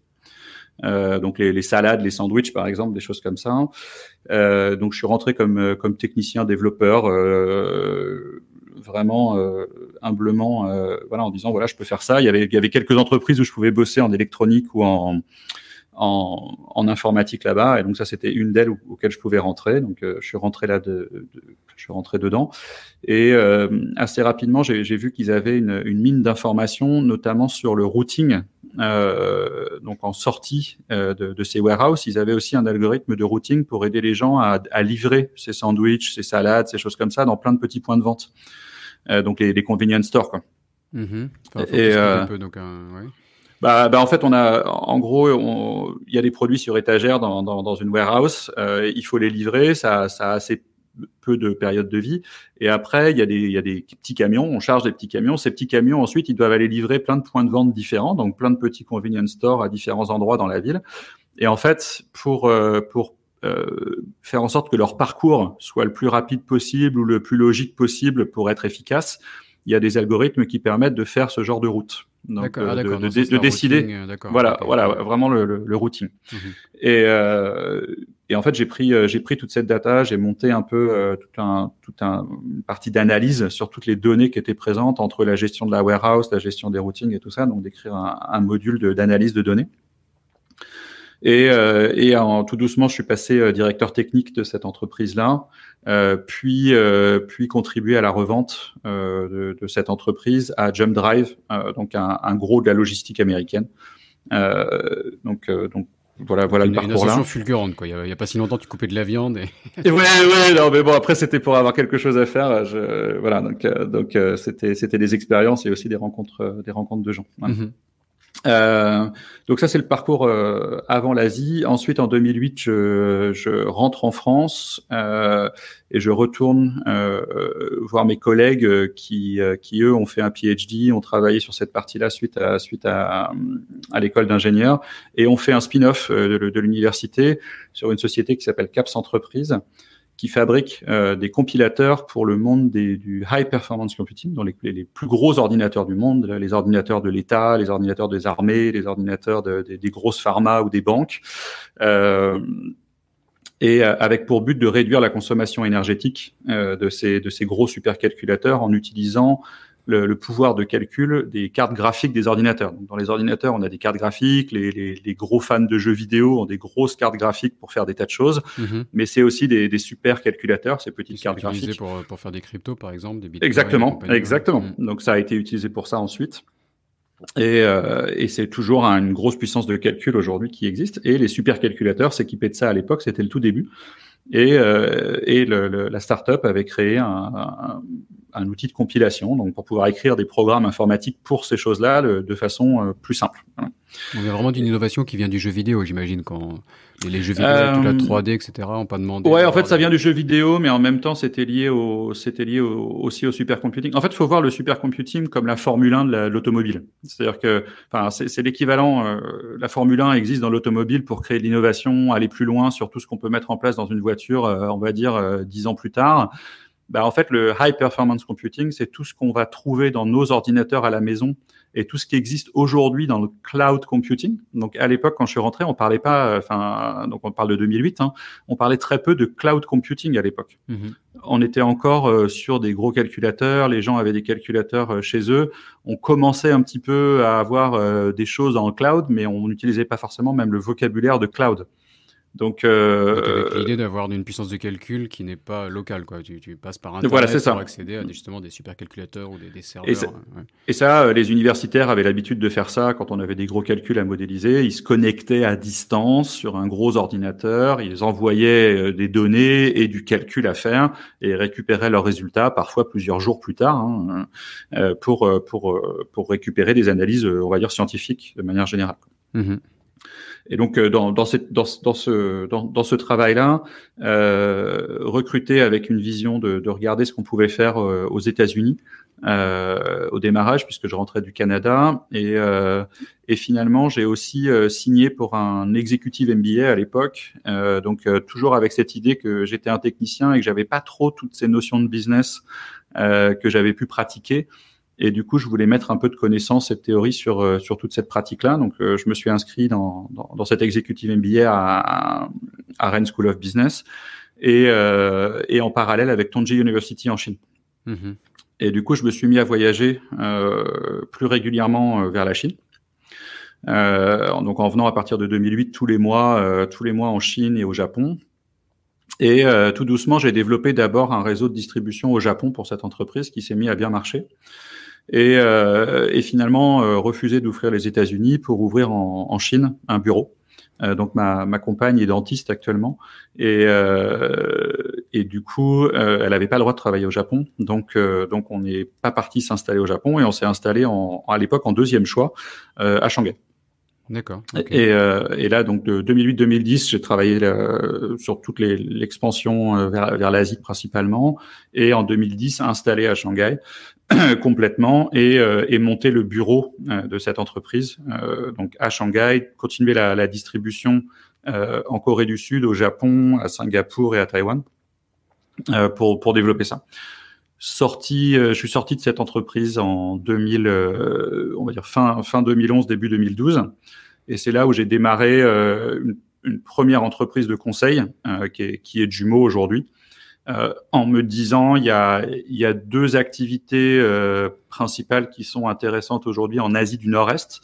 Euh, donc les, les, salades, les sandwichs par exemple, des choses comme ça. Euh, donc je suis rentré comme, euh, comme technicien développeur, vraiment humblement, voilà, en disant voilà je peux faire ça. Il y avait, il y avait quelques entreprises où je pouvais bosser en électronique ou en, en, en informatique là-bas. Et donc ça, c'était une d'elles auxquelles je pouvais rentrer. Donc euh, je suis rentré là, de, je suis rentré dedans. Et euh, assez rapidement, j'ai vu qu'ils avaient une, une mine d'informations, notamment sur le routing. Euh, donc en sortie euh, de, de, ces warehouses, ils avaient aussi un algorithme de routing pour aider les gens à, à livrer ces sandwichs, ces salades, ces choses comme ça dans plein de petits points de vente. donc les, les convenience stores. Quoi. Mm-hmm. et, donc, bah, bah, en fait, on a, en gros, il y a des produits sur étagère dans, dans, une warehouse. Euh, il faut les livrer. Ça, a assez peu de période de vie. Et après, il y, a des, petits camions. On charge des petits camions. Ces petits camions, ensuite, ils doivent aller livrer plein de points de vente différents, donc plein de petits convenience stores à différents endroits dans la ville. Et en fait, pour euh, euh, faire en sorte que leur parcours soit le plus rapide possible ou le plus logique possible pour être efficace, il y a des algorithmes qui permettent de faire ce genre de route. Euh, ah, de, décider. Euh, voilà, voilà, vraiment le, le, routing. Mhm. et, euh, et, en fait, j'ai pris, j'ai pris toute cette data, j'ai monté un peu un, tout un, une partie d'analyse sur toutes les données qui étaient présentes entre la gestion de la warehouse, la gestion des routings et tout ça. Donc, d'écrire un, module d'analyse de données. Et, euh, et en, tout doucement, je suis passé euh, directeur technique de cette entreprise-là, euh, puis euh, puis contribué à la revente de, de, cette entreprise à Jump Drive, donc un, un, gros de la logistique américaine. donc donc voilà, voilà le parcours une là. fulgurante, quoi. Il n'y a, pas si longtemps, tu coupais de la viande. Et... ouais, ouais, non, mais bon, après, c'était pour avoir quelque chose à faire. Je, voilà, donc, donc, c'était, c'était des expériences et aussi des rencontres, des rencontres de gens. Mhm. Euh, donc ça, c'est le parcours euh, avant l'Asie. Ensuite, en 2008, je, je rentre en France euh, et je retourne euh, voir mes collègues qui, qui, eux, ont fait un PhD, ont travaillé sur cette partie-là suite à, suite à, à l'école d'ingénieurs et ont fait un spin-off de, de l'université sur une société qui s'appelle Caps Entreprises qui fabrique euh, des compilateurs pour le monde des, du high performance computing, dont les, les, plus gros ordinateurs du monde, les ordinateurs de l'État, les ordinateurs des armées, les ordinateurs des grosses pharma ou des banques, euh, et euh, avec pour but de réduire la consommation énergétique de, ces, de ces gros supercalculateurs en utilisant le, pouvoir de calcul des cartes graphiques des ordinateurs. Donc, dans les ordinateurs, on a des cartes graphiques, les, gros fans de jeux vidéo ont des grosses cartes graphiques pour faire des tas de choses, mhm. mais c'est aussi des, des super calculateurs, ces petites cartes graphiques. Pour, pour faire des cryptos, par exemple, des bitcoins. Exactement, exactement. Mhm. Donc, ça a été utilisé pour ça ensuite. Et, euh, c'est toujours une grosse puissance de calcul aujourd'hui qui existe. Et les supercalculateurs s'équipaient de ça à l'époque, c'était le tout début. Et, euh, la start-up avait créé un, un outil de compilation, donc pour pouvoir écrire des programmes informatiques pour ces choses-là de façon euh, plus simple. On vient vraiment d'une innovation qui vient du jeu vidéo, j'imagine, quand les jeux vidéo, euh, la 3D, etc., On pas demandé. Ouais, en fait, ça vient du jeu vidéo, mais en même temps, c'était lié au, c'était lié aussi au supercomputing. En fait, il faut voir le supercomputing comme la Formule 1 de l'automobile. C'est-à-dire que, enfin, c'est l'équivalent. Euh, la Formule 1 existe dans l'automobile pour créer de l'innovation, aller plus loin sur tout ce qu'on peut mettre en place dans une voiture, on va dire dix ans plus tard. Bah, en fait, le high performance computing, c'est tout ce qu'on va trouver dans nos ordinateurs à la maison et tout ce qui existe aujourd'hui dans le cloud computing. Donc, à l'époque, quand je suis rentré, on parlait pas, euh, enfin, donc on parle de 2008, hein, on parlait très peu de cloud computing à l'époque. Mhm. On était encore euh, sur des gros calculateurs, les gens avaient des calculateurs euh, chez eux. On commençait un petit peu à avoir des choses en cloud, mais on n'utilisait pas forcément même le vocabulaire de cloud. Donc, euh, avec l'idée d'avoir une puissance de calcul qui n'est pas locale, quoi. Tu, tu passes par internet pour accéder à des, justement des supercalculateurs ou des, serveurs. Et ça, euh, les universitaires avaient l'habitude de faire ça quand on avait des gros calculs à modéliser. Ils se connectaient à distance sur un gros ordinateur, ils envoyaient euh, des données et du calcul à faire et récupéraient leurs résultats parfois plusieurs jours plus tard hein, euh, pour pour pour récupérer des analyses, on va dire scientifiques de manière générale. Mm-hmm. Et donc euh, dans, dans, dans, ce, dans, ce travail-là, euh, recruter avec une vision de, regarder ce qu'on pouvait faire euh, aux États-Unis euh, au démarrage, puisque je rentrais du Canada, et, et finalement j'ai aussi signé pour un exécutif MBA à l'époque, donc toujours avec cette idée que j'étais un technicien et que j'avais pas trop toutes ces notions de business que j'avais pu pratiquer. Et du coup, je voulais mettre un peu de connaissances et de théorie sur, euh, sur toute cette pratique-là. Donc, euh, je me suis inscrit dans, dans, dans cette executive MBA à, à, Rennes School of Business et, euh, et en parallèle avec Tongji University en Chine. Mhm. Et du coup, je me suis mis à voyager euh, plus régulièrement vers la Chine. donc, en venant à partir de 2008 tous les mois, tous les mois en Chine et au Japon. Et tout doucement, j'ai développé d'abord un réseau de distribution au Japon pour cette entreprise qui s'est mis à bien marcher et, euh, et finalement euh, refusé d'ouvrir les États-Unis pour ouvrir en, en Chine un bureau. Euh, donc ma, compagne est dentiste actuellement et, euh, et du coup elle n'avait pas le droit de travailler au Japon, donc donc on n'est pas parti s'installer au Japon et on s'est installé en, à l'époque en deuxième choix à Shanghai. D'accord. Euh, et, là, donc de 2008-2010, j'ai travaillé euh, sur toute l'expansion euh, vers, l'Asie principalement, et en 2010 installé à Shanghai complètement et, et monté le bureau de cette entreprise. donc à Shanghai, continuer la, la distribution en Corée du Sud, au Japon, à Singapour et à Taïwan pour pour développer ça sorti, euh, je suis sorti de cette entreprise en 2000, euh, on va dire fin, fin 2011, début 2012. Et c'est là où j'ai démarré euh, une, première entreprise de conseil qui, est, Jumeau aujourd'hui. en me disant il y a, il y deux activités principales qui sont intéressantes aujourd'hui en Asie du Nord-Est.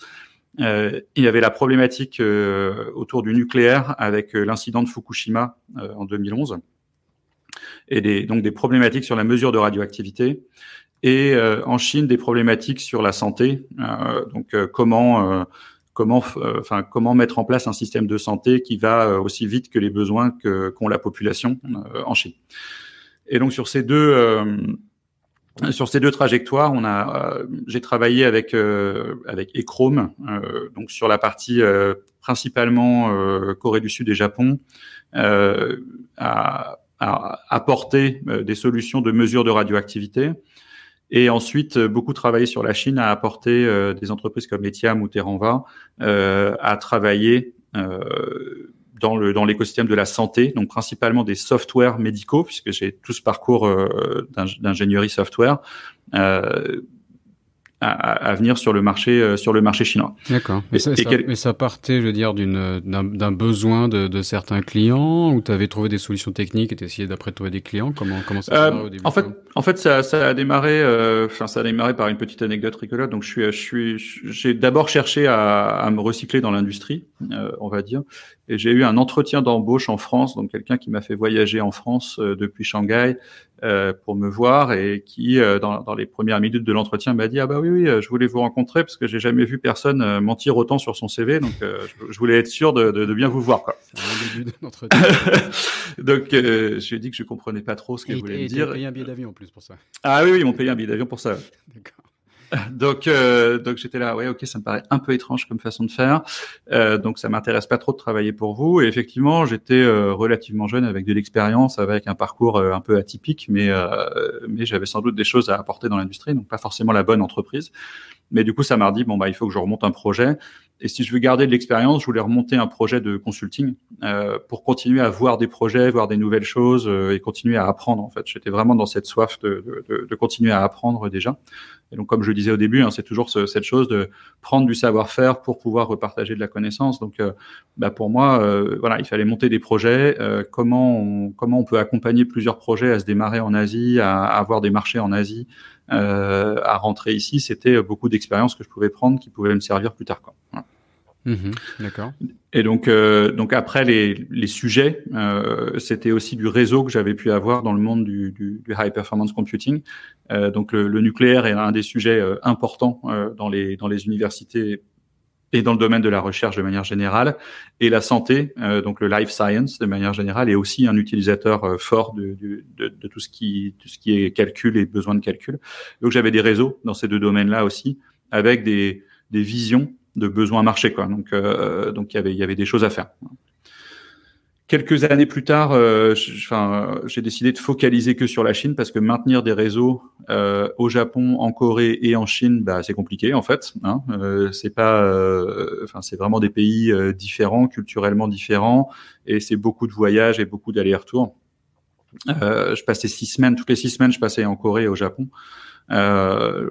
il y avait la problématique autour du nucléaire avec l'incident de Fukushima en 2011 et des, donc des problématiques sur la mesure de radioactivité et euh, en Chine des problématiques sur la santé. Euh, donc euh, comment comment enfin comment mettre en place un système de santé qui va aussi vite que les besoins que qu'ont la population en Chine. Et donc sur ces deux sur ces deux trajectoires, on a, j'ai travaillé avec avec Echrome, donc sur la partie principalement Corée du Sud et Japon, à, à apporter euh, des solutions de mesure de radioactivité. Et ensuite, euh, beaucoup travaillé sur la Chine à apporter euh, des entreprises comme Etiam ou Terranva, à travailler dans le dans l'écosystème de la santé, donc principalement des softwares médicaux, puisque j'ai tout ce parcours d'ingénierie software à, venir sur le marché euh, sur le marché chinois. D'accord. Mais, ça partait, je veux dire, d'un besoin de, de, certains clients ou tu avais trouvé des solutions techniques et essayais d'après trouver des clients Comment comment ça euh, passé au début En fait, en fait, ça, ça a démarré. Euh, enfin, ça a démarré par une petite anecdote rigolote. Donc, je suis, je suis, j'ai d'abord cherché à, à, me recycler dans l'industrie. Euh, on va dire. Et j'ai eu un entretien d'embauche en France, donc quelqu'un qui m'a fait voyager en France euh, depuis Shanghai euh, pour me voir et qui, dans, les premières minutes de l'entretien, m'a dit ah bah oui oui, je voulais vous rencontrer parce que j'ai jamais vu personne mentir autant sur son CV, donc je, voulais être sûr de, bien vous voir donc je dit que je comprenais pas trop ce qu'il voulait me dire. Ils m'ont payé un billet d'avion en plus pour ça. Ah oui oui, ils m'ont payé un billet d'avion pour ça. D'accord donc, euh, donc j'étais là, ouais, ok, ça me paraît un peu étrange comme façon de faire. Euh, donc, ça m'intéresse pas trop de travailler pour vous. Et effectivement, j'étais euh, relativement jeune, avec de l'expérience, avec un parcours un peu atypique, mais mais j'avais sans doute des choses à apporter dans l'industrie, donc pas forcément la bonne entreprise. Mais du coup, ça m'a dit, bon bah, il faut que je remonte un projet. Et si je veux garder de l'expérience, je voulais remonter un projet de consulting pour continuer à voir des projets, voir des nouvelles choses et continuer à apprendre. En fait, j'étais vraiment dans cette soif de, de continuer à apprendre déjà. Et donc, comme je le disais au début, hein, c'est toujours cette chose de prendre du savoir-faire pour pouvoir repartager de la connaissance. Donc, euh, bah, pour moi, euh, voilà, il fallait monter des projets. Euh, comment on, peut accompagner plusieurs projets à se démarrer en Asie, à, avoir des marchés en Asie, à rentrer ici, c'était beaucoup d'expériences que je pouvais prendre qui pouvaient me servir plus tard. Mhm, d'accord. Et donc, euh, donc après les, les sujets, euh, c'était aussi du réseau que j'avais pu avoir dans le monde du, du, du high performance computing. Euh, donc le, le, nucléaire est un des sujets euh, importants euh, dans les dans les universités et dans le domaine de la recherche de manière générale. Et la santé, donc le life science de manière générale, est aussi un utilisateur fort de, de, de, tout ce qui tout ce qui est calcul et besoin de calcul. Donc j'avais des réseaux dans ces deux domaines-là aussi, avec des des visions de besoins marché. Quoi. Donc, euh, donc y il y avait des choses à faire. Quelques années plus tard, euh, j'ai décidé de focaliser que sur la Chine parce que maintenir des réseaux euh, au Japon, en Corée et en Chine, bah, c'est compliqué en fait. Hein. Euh, c'est pas, enfin c'est vraiment des pays différents, culturellement différents, et c'est beaucoup de voyages et beaucoup d'allers-retours. je passais six semaines, toutes les six semaines, je passais en Corée et au Japon. Euh,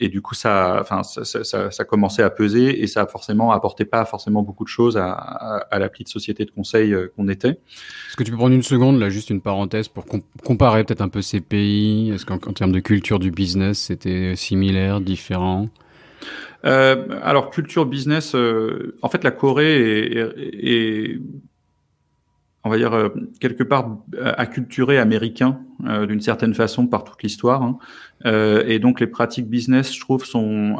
et du coup, ça, enfin, ça, ça, ça, commençait à peser et ça forcément apportait pas forcément beaucoup de choses à, à, à la petite société de conseil euh, qu'on était. Est-ce que tu peux prendre une seconde là, juste une parenthèse pour comparer peut-être un peu ces pays Est-ce qu'en termes de culture du business, c'était similaire, différent euh, alors culture business, euh, en fait la Corée est, est on va dire, euh, quelque part euh, acculturé américain euh, d'une certaine façon par toute l'histoire. Hein. et donc les pratiques business, je trouve, sont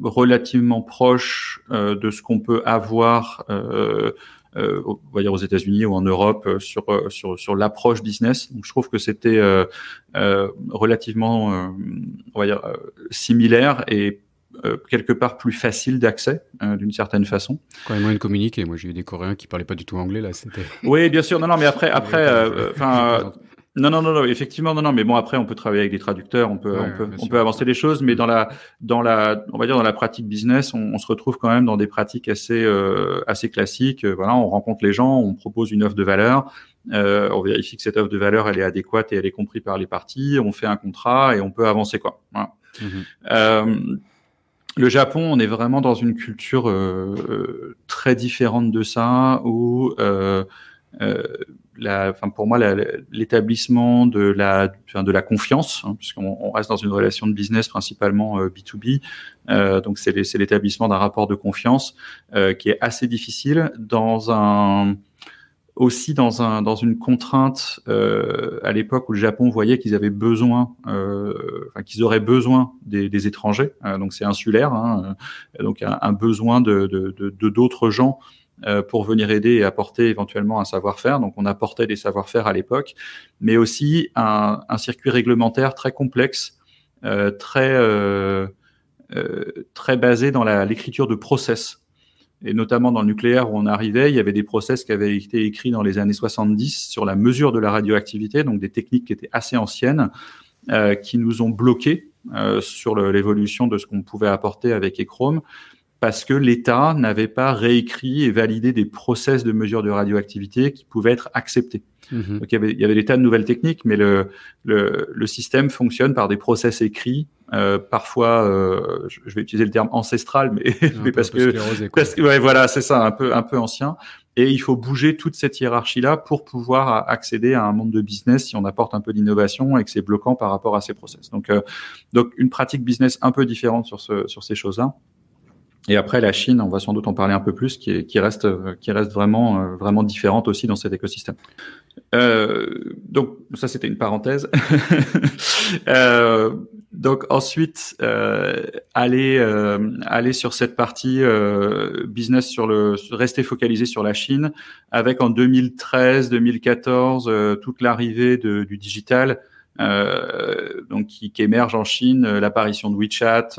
relativement proches de ce qu'on peut avoir. on va dire aux États-Unis ou en Europe sur sur sur l'approche business. Donc je trouve que c'était relativement on va dire similaire et euh, quelque part plus facile d'accès euh, d'une certaine façon. Quand même une communique communiquer. Moi, j'ai eu des Coréens qui parlaient pas du tout anglais là. Oui, bien sûr. Non, non, mais après, après, euh, enfin. Non, non, non, non, effectivement, non, non, mais bon, après, on peut travailler avec des traducteurs, on peut, on peut, on peut avancer les choses, mais dans la, dans la, on va dire dans la pratique business, on, se retrouve quand même dans des pratiques assez, assez classiques. Voilà, on rencontre les gens, on propose une offre de valeur, on vérifie que cette offre de valeur, elle est adéquate et elle est comprise par les parties, on fait un contrat et on peut avancer quoi. Voilà. Mm-hmm le Japon, on est vraiment dans une culture euh, euh, très différente de ça, où euh, la, pour moi, l'établissement de la, de la confiance, hein, puisqu'on reste dans une relation de business principalement B2B, donc c'est l'établissement d'un rapport de confiance qui est assez difficile dans un aussi dans, un, dans une contrainte euh, à l'époque où le Japon voyait qu'ils avaient besoin, euh, qu'ils auraient besoin des, étrangers, hein, donc c'est insulaire, hein, euh, donc un, besoin de d'autres de, de, gens pour venir aider et apporter éventuellement un savoir-faire. Donc on apportait des savoir-faire à l'époque, mais aussi un, un, circuit réglementaire très complexe, très très basé dans la l'écriture de process et notamment dans le nucléaire où on arrivait, il y avait des process qui avaient été écrits dans les années 70 sur la mesure de la radioactivité, donc des techniques qui étaient assez anciennes, euh, qui nous ont bloqués euh, sur l'évolution de ce qu'on pouvait apporter avec Echrome, parce que l'État n'avait pas réécrit et validé des process de mesure de radioactivité qui pouvaient être acceptés. Mhm. Donc il y, avait, des tas de nouvelles techniques, mais le, le système fonctionne par des process écrits euh, parfois, euh, je vais utiliser le terme ancestral, mais, parce, que, parce, que, voilà, c'est ça, un peu un peu ancien. Et il faut bouger toute cette hiérarchie-là pour pouvoir accéder à un monde de business si on apporte un peu d'innovation et que c'est bloquant par rapport à ces process. Donc, euh, donc une pratique business un peu différente sur ce, sur ces choses-là. Et après, la Chine, on va sans doute en parler un peu plus, qui, qui reste, qui reste vraiment, vraiment différente aussi dans cet écosystème. Euh, donc ça c'était une parenthèse. Euh, donc ensuite euh, aller euh, aller sur cette partie business sur le rester focalisé sur la Chine avec en 2013 2014 toute l'arrivée du digital donc qui, émerge en Chine l'apparition de WeChat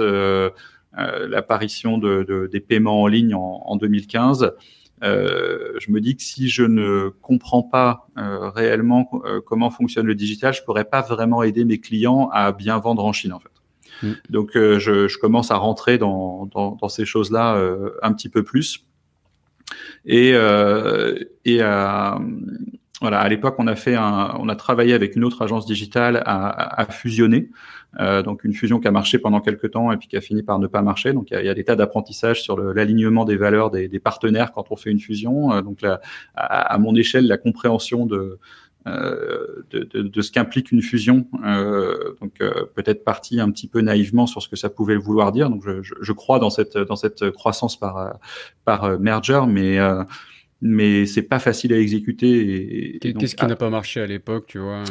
l'apparition de, des paiements en ligne en 2015 euh, je me dis que si je ne comprends pas euh, réellement euh, comment fonctionne le digital, je pourrais pas vraiment aider mes clients à bien vendre en Chine en fait. Mm. Donc je, je, commence à rentrer dans, dans, dans ces choses-là un petit peu plus. Et, et à, voilà, à l'époque, on a fait un, on a travaillé avec une autre agence digitale à, à fusionner euh, donc une fusion qui a marché pendant quelques temps et puis qui a fini par ne pas marcher. Donc il y a, y a, des tas d'apprentissages sur l'alignement des valeurs des, des, partenaires quand on fait une fusion. Euh, donc la, à, mon échelle, la compréhension euh, de, de, de, ce qu'implique une fusion. Euh, donc peut-être parti un petit peu naïvement sur ce que ça pouvait vouloir dire. Donc je, je, crois dans cette dans cette croissance par par merger, mais mais c'est pas facile à exécuter. Qu'est-ce qui n'a pas marché à l'époque, tu vois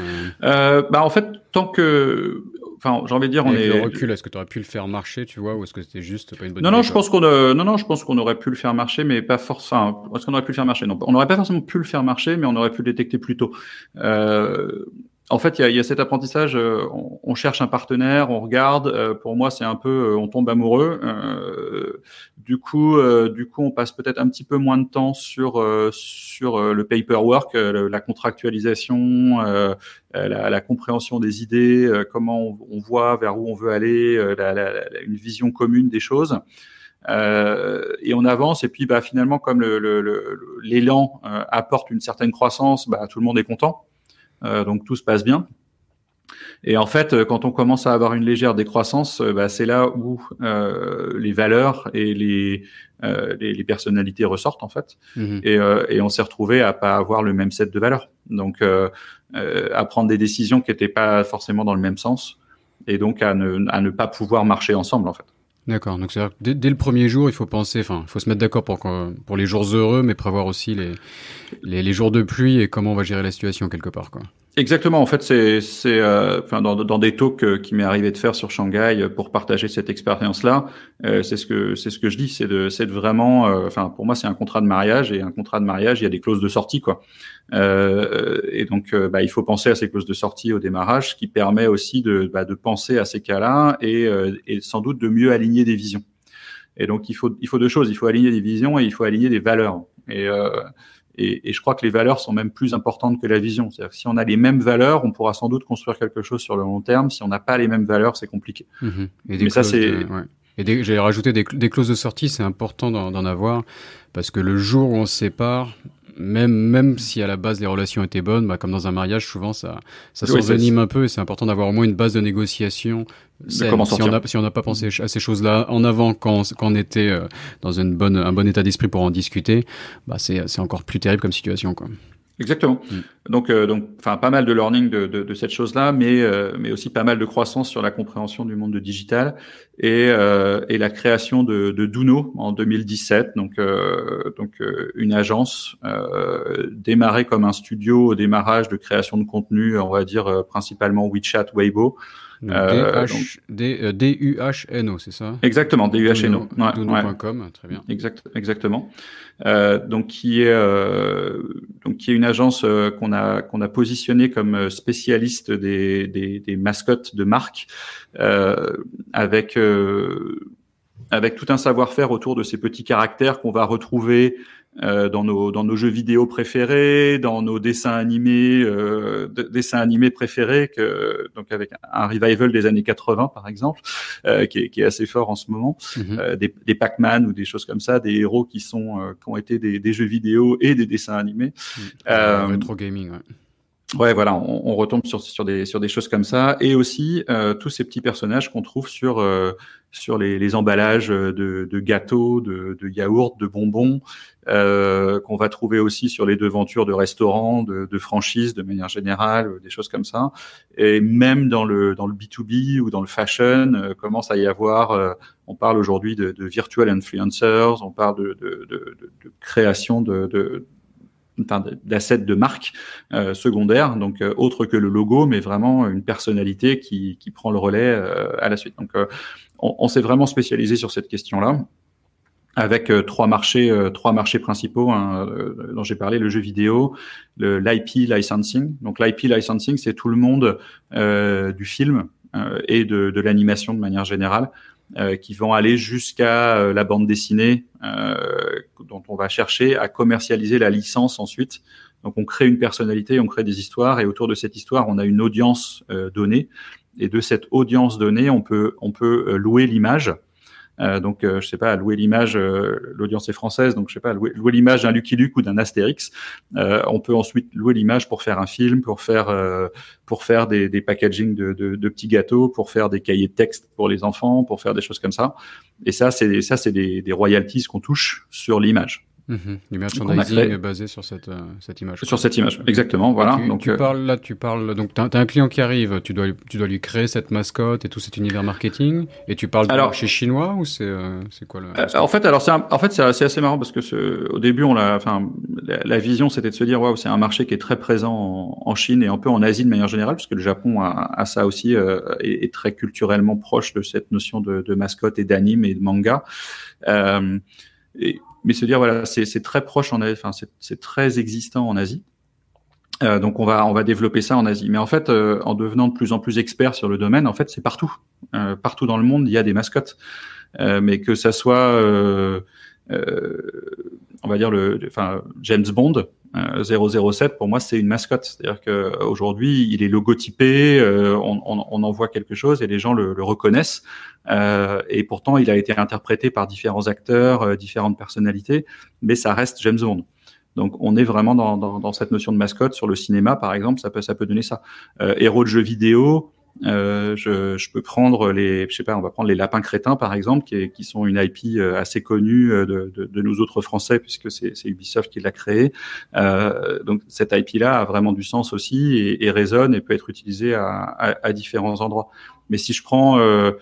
euh, Bah en fait, tant que enfin, j'ai envie de dire, on est. Le recul, est-ce que tu aurais pu le faire marcher, tu vois, ou est-ce que c'était juste pas une bonne non, idée, non, je pense qu'on, euh, non, non, je pense qu'on aurait pu le faire marcher, mais pas forcément. est-ce qu'on aurait pu le faire marcher Non, on n'aurait pas forcément pu le faire marcher, mais on aurait pu le détecter plus tôt. Euh, en fait, il y, a cet apprentissage. Euh, on, cherche un partenaire, on regarde. Euh, pour moi, c'est un peu, euh, on tombe amoureux. du coup, du coup, on passe peut-être un petit peu moins de temps sur sur le paperwork, la contractualisation, la, compréhension des idées, comment on, voit vers où on veut aller, la, une vision commune des choses. et on avance. Et puis, bah, finalement, comme l'élan apporte une certaine croissance, bah, tout le monde est content. Euh, donc tout se passe bien. Et en fait, euh, quand on commence à avoir une légère décroissance, euh, bah, c'est là où les valeurs et les, les, personnalités ressortent en fait. Mhm. Et, et, on s'est retrouvé à pas avoir le même set de valeurs. Donc, à prendre des décisions qui n'étaient pas forcément dans le même sens, et donc à ne, à ne pas pouvoir marcher ensemble en fait. D'accord, donc c'est-à-dire que dès, le premier jour, il faut penser, enfin, il faut se mettre d'accord pour, pour les jours heureux, mais prévoir aussi les, les, les jours de pluie et comment on va gérer la situation quelque part, quoi. Exactement. En fait, c'est euh, dans, dans, des talks euh, qui m'est arrivé de faire sur Shanghai euh, pour partager cette expérience-là. Euh, c'est ce que c'est ce que je dis, c'est de c'est vraiment. Enfin, pour moi, c'est un contrat de mariage et un contrat de mariage, il y a des clauses de sortie, quoi. et donc, bah, il faut penser à ces clauses de sortie au démarrage, ce qui permet aussi de bah, de penser à ces cas-là et, et sans doute de mieux aligner des visions. Et donc, il faut il faut deux choses. Il faut aligner des visions et il faut aligner des valeurs. Et et, je crois que les valeurs sont même plus importantes que la vision. C'est-à-dire si on a les mêmes valeurs, on pourra sans doute construire quelque chose sur le long terme. Si on n'a pas les mêmes valeurs, c'est compliqué. Mhm. Et Mais ça, c'est... Et j'ai rajouté des, des, clauses de sortie, c'est important d'en avoir, parce que le jour où on se sépare, même même si à la base les relations étaient bonnes, bah, comme dans un mariage, souvent ça ça s'envenime un peu et c'est important d'avoir au moins une base de négociation. Saine. De si on n'a pas pensé à ces choses-là en avant quand, quand on était euh, dans une bonne, un bon état d'esprit pour en discuter, bah c'est encore plus terrible comme situation. Quoi. Exactement. Mm. Donc, euh, donc, enfin, pas mal de learning de, de, cette chose-là, mais euh, mais aussi pas mal de croissance sur la compréhension du monde de digital et euh, et la création de, de Duno en 2017. Donc, donc une agence démarrée comme un studio au démarrage de création de contenu, on va dire principalement WeChat, Weibo, D-U-H-N-O, euh, c'est ça Exactement, D-U-H-N-O. très bien. exactement. Euh, donc, qui est, euh, donc, qui est une agence qu'on a, qu'on a positionnée comme spécialiste des, mascottes de marques avec avec tout un savoir-faire autour de ces petits caractères qu'on va retrouver euh, dans, nos, dans nos jeux vidéo préférés, dans nos dessins animés, euh, dessins animés préférés, que, donc avec un revival des années 80 par exemple, euh, qui, est, qui, est, assez fort en ce moment, mhm. euh, des, des Pac-Man ou des choses comme ça, des héros qui sont qui ont été des, jeux vidéo et des dessins animés. Mhm. Ah, Retro gaming. Ouais. Ouais, voilà, on, on, retombe sur, sur, des, sur des choses comme ça, et aussi tous ces petits personnages qu'on trouve sur, euh, sur les, les emballages euh, de, de, gâteaux, de, de yaourts, de bonbons, euh, qu'on va trouver aussi sur les devantures de restaurants, de, de franchises de manière générale, euh, des choses comme ça. Et même dans le, dans le B2B ou dans le fashion, euh, commence à y avoir, on parle aujourd'hui de, de virtual influencers, on parle de, de création de, d'assets de marque euh, secondaires, donc euh, autre que le logo, mais vraiment une personnalité qui, prend le relais euh, à la suite. Donc, on, s'est vraiment spécialisé sur cette question-là avec trois marchés, trois marchés principaux hein, dont j'ai parlé, le jeu vidéo, l'IP licensing. Donc l'IP licensing, c'est tout le monde du film et de l'animation de manière générale. Euh, qui vont aller jusqu'à euh, la bande dessinée euh, dont on va chercher à commercialiser la licence ensuite. Donc on crée une personnalité, on crée des histoires et autour de cette histoire, on a une audience donnée et de cette audience donnée, on peut on peut louer l'image euh, donc, euh, je sais pas, louer l'image, euh, l'audience est française, donc je sais pas, louer, louer l'image d'un Lucky Luke ou d'un Astérix. on peut ensuite louer l'image pour faire un film, pour faire pour faire des, des packaging de, de, petits gâteaux, pour faire des cahiers de texte pour les enfants, pour faire des choses comme ça. Et ça, c'est ça, c'est des royalties qu'on touche sur l'image. Mmh. Du merchandising basé sur cette, euh, cette image. Sur cette image, exactement. Voilà. Tu, donc, tu euh, parles là, tu parles. Donc, tu as, un client qui arrive, tu dois, tu dois lui créer cette mascotte et tout cet univers marketing. Et tu parles alors, de chinois ou c'est euh, quoi le. en fait, alors c'est en fait, c'est assez marrant parce que ce, au début, on l'a, enfin, la, vision c'était de se dire waouh, c'est un marché qui est très présent en, Chine et un peu en Asie de manière générale, puisque le Japon a, a ça aussi, est, est, très culturellement proche de cette notion de, mascotte et d'anime et de manga. Euh, et mais se dire voilà, c'est très proche en enfin c'est très existant en Asie. Euh, donc on va on va développer ça en Asie. Mais en fait, euh, en devenant de plus en plus expert sur le domaine, en fait, c'est partout. Euh, partout dans le monde, il y a des mascottes. mais que ça soit, on va dire le, enfin James Bond, 007, euh, pour moi, c'est une mascotte. C'est-à-dire qu'aujourd'hui, euh, il est logotypé, euh, on, on, on, en voit quelque chose et les gens le, le reconnaissent. Euh, et pourtant, il a été interprété par différents acteurs, différentes personnalités, mais ça reste James Bond. Donc, on est vraiment dans, dans, dans, cette notion de mascotte. Sur le cinéma, par exemple, ça peut, ça peut donner ça. héros de jeux vidéo, euh, je, je, peux prendre les, je sais pas, on va prendre les lapins crétins par exemple, qui, qui sont une IP euh, assez connue euh, de, de, de nous autres Français puisque c'est Ubisoft qui l'a créée. Euh, donc cette IP-là a vraiment du sens aussi et, et résonne et peut être utilisée à, à, différents endroits. Mais si je prends euh,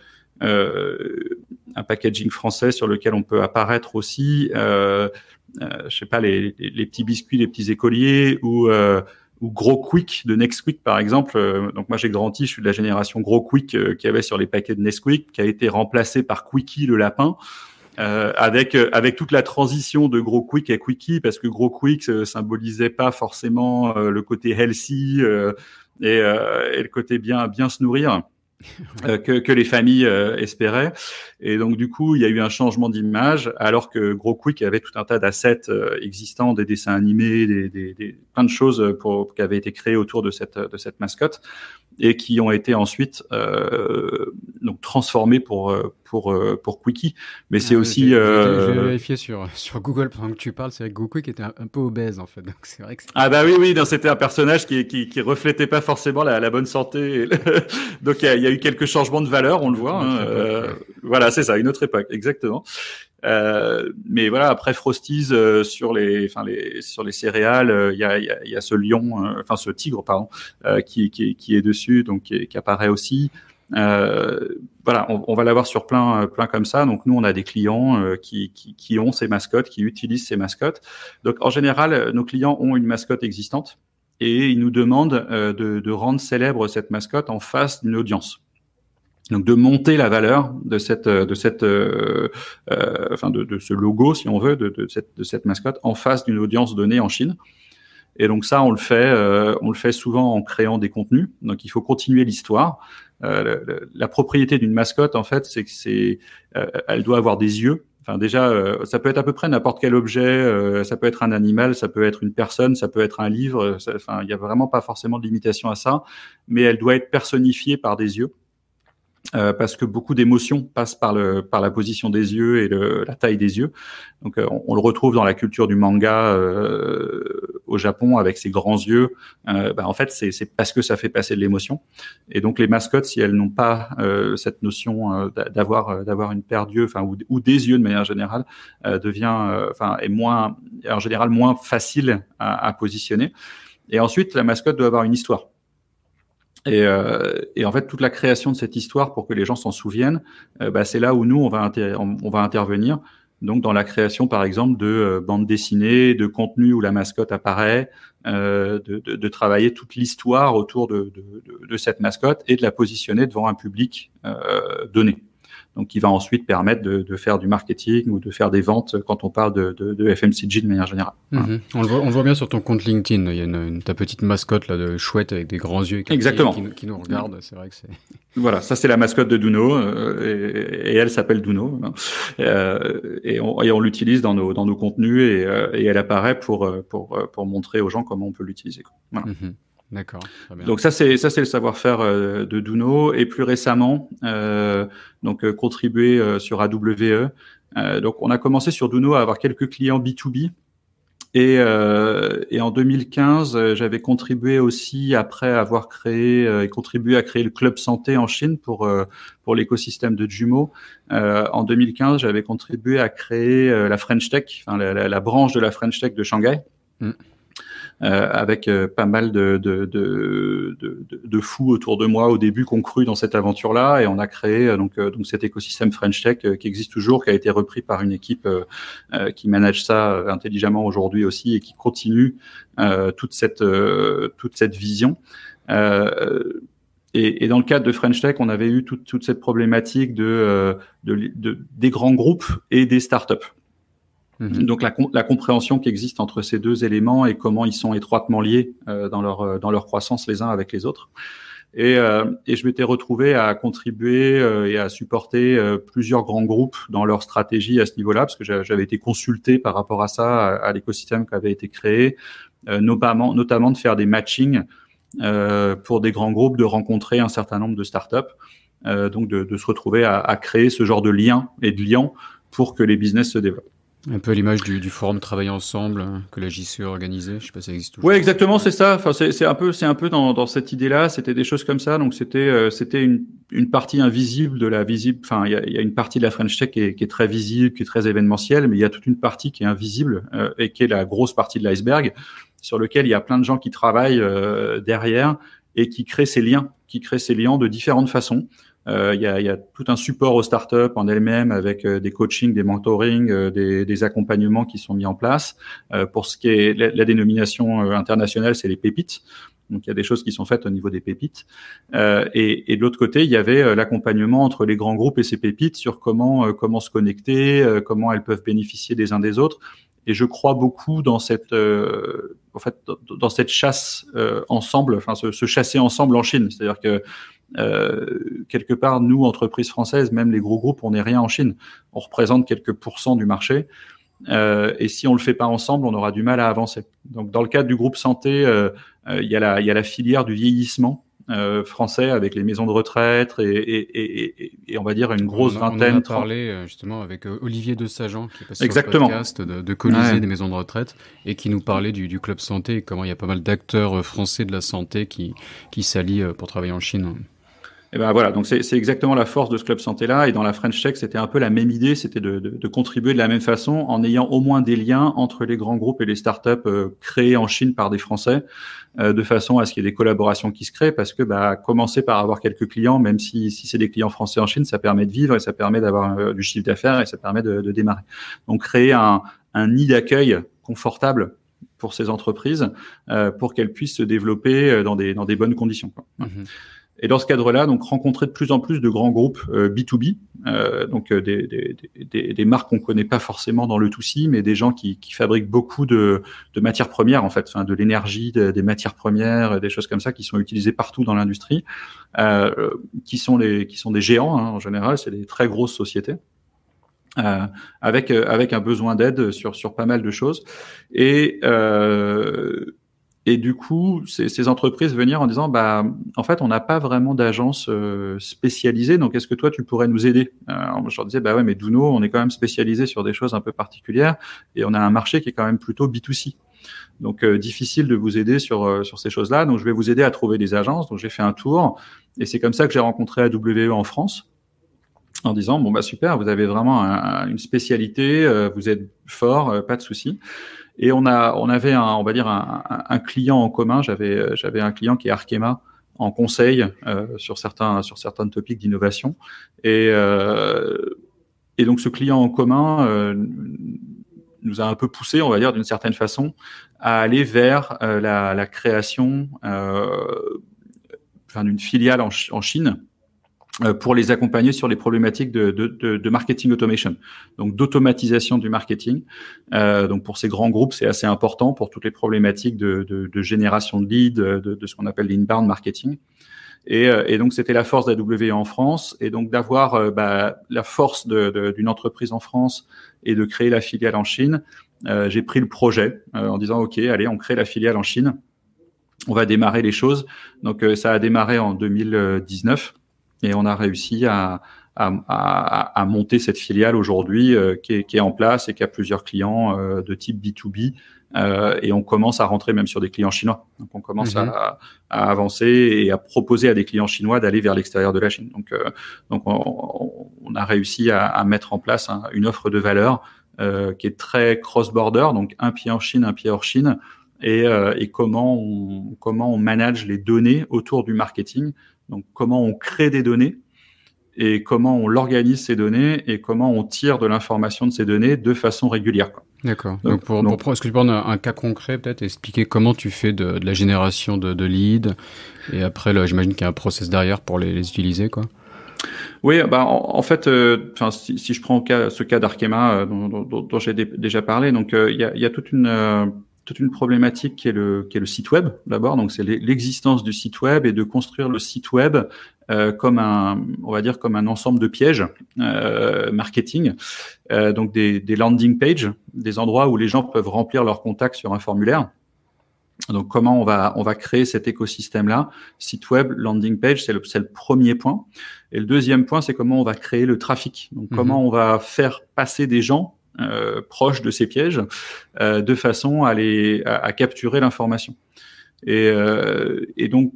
euh, un packaging français sur lequel on peut apparaître aussi, je sais pas, les, les, petits biscuits, les petits écoliers ou ou Gros Quick de Nesquik par exemple. Euh, donc moi j'ai grandi, je suis de la génération Gros Quick euh, qui avait sur les paquets de Nesquik, qui a été remplacé par Quickie le lapin. Euh, avec avec toute la transition de Gros Quick à Quickie parce que Gros Quick symbolisait pas forcément le côté healthy et, et, le côté bien bien se nourrir. Euh, que, les familles euh, espéraient. Et donc, du coup, il y a eu un changement d'image, alors que Gros Quick avait tout un tas d'assets euh, existants, des dessins animés, des, des, plein de choses pour, qui avaient été créées autour de cette, de cette mascotte et qui ont été ensuite euh, donc transformés pour euh, pour euh, pour Quickie. Mais c'est ah, aussi. J'ai euh, vérifié sur sur Google pendant que tu parles, c'est vrai que Google était un, peu obèse en fait. Donc c'est vrai que. Ah bah oui oui, c'était un personnage qui, qui, qui reflétait pas forcément la, la bonne santé. donc il y, a eu quelques changements de valeur, on le voit. Hein, voilà, c'est ça, une autre époque, exactement. Euh, mais voilà, après Frosties euh, sur les, enfin les, sur les céréales, euh, il y, a, y, a, ce lion, enfin ce tigre pardon, qui, qui, qui, est dessus, donc qui, apparaît aussi. voilà, on, on va l'avoir sur plein, plein comme ça. Donc nous, on a des clients qui, qui, ont ces mascottes, qui utilisent ces mascottes. Donc en général, nos clients ont une mascotte existante et ils nous demandent de, de rendre célèbre cette mascotte en face d'une audience donc de monter la valeur de cette euh, de cette euh, euh, enfin de, ce logo si on veut de, de, cette, de cette mascotte en face d'une audience donnée en Chine et donc ça on le fait on le fait souvent en créant des contenus donc il faut continuer l'histoire la, propriété d'une mascotte en fait c'est que c'est elle doit avoir des yeux Enfin, déjà, ça peut être à peu près n'importe quel objet, ça peut être un animal, ça peut être une personne, ça peut être un livre. enfin, il n'y a vraiment pas forcément de limitation à ça, mais elle doit être personnifiée par des yeux. Euh, parce que beaucoup d'émotions passent par, le, par la position des yeux et le, la taille des yeux. Donc, euh, on, le retrouve dans la culture du manga euh, au Japon avec ses grands yeux. Bah, en fait, c'est parce que ça fait passer de l'émotion. Et donc, les mascottes, si elles n'ont pas cette notion d'avoir d'avoir une paire d'yeux, enfin ou, ou, des yeux de manière générale, devient, enfin, est moins, en général, moins facile à, à positionner. Et ensuite, la mascotte doit avoir une histoire. Euh, et, en fait, toute la création de cette histoire pour que les gens s'en souviennent, euh, bah, c'est là où nous, on va, intervenir. Donc, dans la création, par exemple, de euh, bandes dessinées, de contenus où la mascotte apparaît, de, travailler toute l'histoire autour de, cette mascotte et de la positionner devant un public donné donc qui va ensuite permettre de, faire du marketing ou de faire des ventes quand on parle de, FMCG de manière générale. Mhm. On, le voit, bien sur ton compte LinkedIn, il y a ta petite mascotte là, de chouette avec des grands yeux Exactement. Qui, nous regarde, c'est vrai que c'est... Voilà, ça c'est la mascotte de Duno, euh, et, elle s'appelle Duno, hein. euh, et on, l'utilise dans nos, dans nos contenus, et, euh, elle apparaît pour, pour, pour montrer aux gens comment on peut l'utiliser. Voilà. Mhm. D'accord. Donc ça c'est ça c'est le savoir-faire euh, de Duno et plus récemment euh, donc euh, contribuer euh, sur AWE. donc on a commencé sur Duno à avoir quelques clients B2B et, et en 2015 j'avais contribué aussi après avoir créé et contribué à créer le club santé en Chine pour pour l'écosystème de Jumo. en 2015 j'avais contribué à créer la French Tech, enfin, la, branche de la French Tech de Shanghai. Mm. Euh, avec euh, pas mal de, de, de, de, fous autour de moi au début qu'on crut dans cette aventure-là, et on a créé euh, donc, donc cet écosystème French Tech qui existe toujours, qui a été repris par une équipe qui manage ça intelligemment aujourd'hui aussi et qui continue toute cette toute cette vision. Et, et, dans le cadre de French Tech, on avait eu toute, cette problématique de, de, de, des grands groupes et des startups. Mhm. Donc la, compréhension qui existe entre ces deux éléments et comment ils sont étroitement liés euh, dans, leur, euh, dans leur croissance les uns avec les autres. Et, euh, et je m'étais retrouvé à contribuer et à supporter plusieurs grands groupes dans leur stratégie à ce niveau-là, parce que j'avais été consulté par rapport à ça, à, l'écosystème qui avait été créé, notamment, notamment de faire des matchings pour des grands groupes, de rencontrer un certain nombre de startups, donc de, se retrouver à, à créer ce genre de liens et de liens pour que les business se développent. Un peu à l'image du, forum Travailler Ensemble hein, que la JCE organisait, je sais pas si ça existe toujours. Oui, exactement, c'est ça. Enfin, c'est un peu, c'est un peu dans, cette idée-là. C'était des choses comme ça. Donc c'était, euh, c'était une, partie invisible de la visible. Enfin, il y a, une partie de la French Tech qui est, très visible, qui est très événementielle, mais il y a toute une partie qui est invisible euh, et qui est la grosse partie de l'iceberg, sur lequel il y a plein de gens qui travaillent euh, derrière et qui créent ces liens, qui créent ces liens de différentes façons. Euh, il y, a, y, a, tout un support aux startups en elles-mêmes avec euh, des coachings, des mentorings, euh, des, des, accompagnements qui sont mis en place. pour ce qui est la, la dénomination internationale, c'est les pépites. Donc il y a des choses qui sont faites au niveau des pépites. et, de l'autre côté, il y avait l'accompagnement entre les grands groupes et ces pépites sur comment comment se connecter, comment elles peuvent bénéficier des uns des autres. Et je crois beaucoup dans cette en fait, dans cette chasse euh, ensemble, enfin, se, chasser ensemble en Chine. C'est-à-dire que euh, quelque part, nous, entreprises françaises, même les gros groupes, on n'est rien en Chine. On représente quelques pourcents du marché. Euh, et si on le fait pas ensemble, on aura du mal à avancer. Donc, dans le cadre du groupe santé, il y, y, a la filière du vieillissement euh, français avec les maisons de retraite et, on va dire une grosse vingtaine. On a parlé euh, justement avec euh, Olivier de qui est passé de, Colisée des maisons de retraite et qui nous parlait du, club santé et comment il y a pas mal d'acteurs français de la santé qui s'allient pour travailler en Chine. Et eh ben voilà, donc c'est exactement la force de ce club santé-là. Et dans la French Tech, c'était un peu la même idée, c'était de, contribuer de la même façon en ayant au moins des liens entre les grands groupes et les startups euh, créés en Chine par des Français, euh, de façon à ce qu'il y ait des collaborations qui se créent, parce que bah, commencer par avoir quelques clients, même si, si c'est des clients français en Chine, ça permet de vivre et ça permet d'avoir euh, du chiffre d'affaires et ça permet de, démarrer. Donc créer un, un nid d'accueil confortable pour ces entreprises, pour qu'elles puissent se développer dans des, dans des bonnes conditions. Quoi. Mm-hmm. Et dans ce cadre-là, donc rencontrer de plus en plus de grands groupes B2B, euh, euh, donc euh, des, marques qu'on connaît pas forcément dans le tout-ci, mais des gens qui, fabriquent beaucoup de, matières premières en fait, de l'énergie, des matières premières, des choses comme ça qui sont utilisées partout dans l'industrie, qui sont les qui sont des géants hein, en général, c'est des très grosses sociétés. avec avec un besoin d'aide sur sur pas mal de choses et euh, et du coup, ces, entreprises venir en disant, bah, en fait, on n'a pas vraiment d'agence euh, spécialisée, donc est-ce que toi, tu pourrais nous aider Alors, euh, Je leur disais, bah ouais, mais Duno, on est quand même spécialisé sur des choses un peu particulières, et on a un marché qui est quand même plutôt B2C. Donc, euh, difficile de vous aider sur, sur ces choses-là. Donc, je vais vous aider à trouver des agences. Donc, j'ai fait un tour, et c'est comme ça que j'ai rencontré AWE en France en disant, bon, bah super, vous avez vraiment une spécialité, vous êtes fort, pas de souci. Et on, a, on avait, un, on va dire, un, client en commun. J'avais, euh, j'avais un client qui est Arkema en conseil euh, sur, certains, sur certains topics d'innovation. Et, euh, et donc, ce client en commun nous a un peu poussé, on va dire, d'une certaine façon, à aller vers la, création enfin, d'une filiale en Chine euh, pour les accompagner sur les problématiques de, de, de, de marketing automation, donc d'automatisation du marketing. Euh, donc pour ces grands groupes, c'est assez important pour toutes les problématiques de, génération de leads, de, ce qu'on appelle l'inbound marketing. Et, euh, et donc c'était la force d'AWE en France, et donc d'avoir euh, bah, la force d'une entreprise en France et de créer la filiale en Chine. Euh, J'ai pris le projet en disant OK, allez, on crée la filiale en Chine. On va démarrer les choses. Donc ça a démarré en 2019. Et on a réussi à, à, à, à monter cette filiale aujourd'hui euh, qui, qui, est en place et qui a plusieurs clients euh, de type B2B. Euh, et on commence à rentrer même sur des clients chinois. Donc on commence mhm. à à, avancer et à proposer à des clients chinois d'aller vers l'extérieur de la Chine. Donc, donc on, on, a réussi à, mettre en place une offre de valeur qui est très cross-border, donc un pied en Chine, un pied hors Chine. Et, et, comment, on, comment on manage les données autour du marketing donc comment on crée des données et comment on l'organise ces données et comment on tire de l'information de ces données de façon régulière. D'accord. Donc, pour, est-ce que tu peux prendre un, cas concret peut-être expliquer comment tu fais de, la génération de, leads et après là j'imagine qu'il y a un process derrière pour les, utiliser quoi. Oui, bah en, fait, euh, si, je prends ce cas d'Arkema euh, dont, j'ai déjà parlé, donc euh, il y, a, toute une une problématique qui est le, est le site web d'abord. Donc c'est l'existence du site web et de construire le site web euh, comme un, on va dire comme un ensemble de pièges euh, marketing. Euh, donc des, landing pages, des endroits où les gens peuvent remplir leurs contacts sur un formulaire. Donc, comment on va, on va créer cet écosystème-là Site web, landing page, c'est le, premier point. Et le deuxième point, c'est comment on va créer le trafic. Donc, mmh comment on va faire passer des gens euh, proche de ces pièges euh, de façon à, les, à, capturer l'information. Euh, et, donc,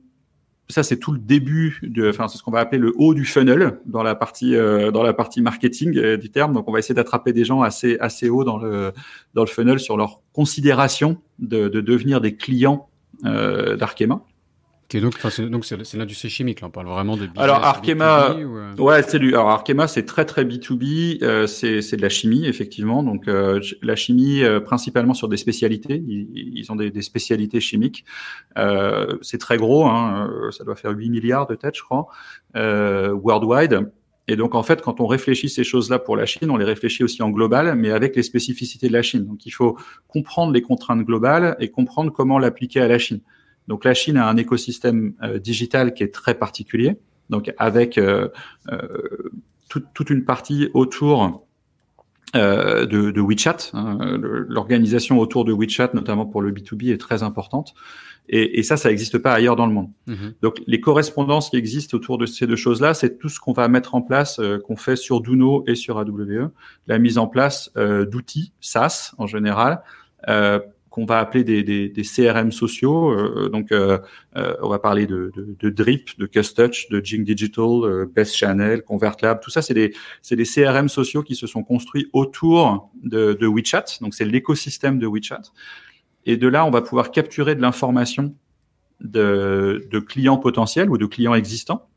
ça, c'est tout le début, de, enfin, c'est ce qu'on va appeler le haut du funnel dans la partie, dans la partie marketing du terme. Donc, on va essayer d'attraper des gens assez, assez haut dans le, dans le funnel sur leur considération de, de devenir des clients d'Arkema donc, donc c'est l'industrie chimique, là, on parle vraiment de. Alors Arkema, B2B, euh, ouais, c'est lui. Alors Arkema, c'est très très B 2 B. Euh, c'est de la chimie effectivement, donc euh, la chimie principalement sur des spécialités. Ils, ont des, des, spécialités chimiques. Euh, c'est très gros, hein, ça doit faire 8 milliards de têtes, je crois, worldwide. Et donc, en fait, quand on réfléchit ces choses-là pour la Chine, on les réfléchit aussi en global, mais avec les spécificités de la Chine. Donc, il faut comprendre les contraintes globales et comprendre comment l'appliquer à la Chine. Donc la Chine a un écosystème euh, digital qui est très particulier, donc avec euh, euh, toute une partie autour de, de, WeChat. Hein, l'organisation autour de WeChat, notamment pour le B2B, est très importante. Et, ça, ça n'existe pas ailleurs dans le monde. Mm-hmm. Donc les correspondances qui existent autour de ces deux choses-là, c'est tout ce qu'on va mettre en place, qu'on fait sur Duno et sur AWE, la mise en place d'outils SaaS en général, euh, qu'on va appeler des, CRM sociaux. Euh, euh, donc, euh, on va parler de, de, de Drip, de Custouch, de Jing Digital, Best Channel, ConvertLab. Tout ça, c'est des, CRM sociaux qui se sont construits autour de, de WeChat. Donc, c'est l'écosystème de WeChat. Et de là, on va pouvoir capturer de l'information de, clients potentiels ou de clients existants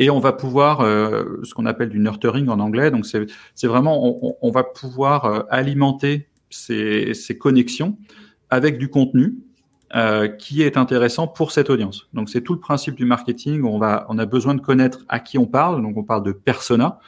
et on va pouvoir, ce qu'on appelle du nurturing en anglais, donc c'est vraiment, on, va pouvoir alimenter ces, ces connexions avec du contenu euh, qui est intéressant pour cette audience. Donc c'est tout le principe du marketing. On, va, on a besoin de connaître à qui on parle. Donc on parle de persona.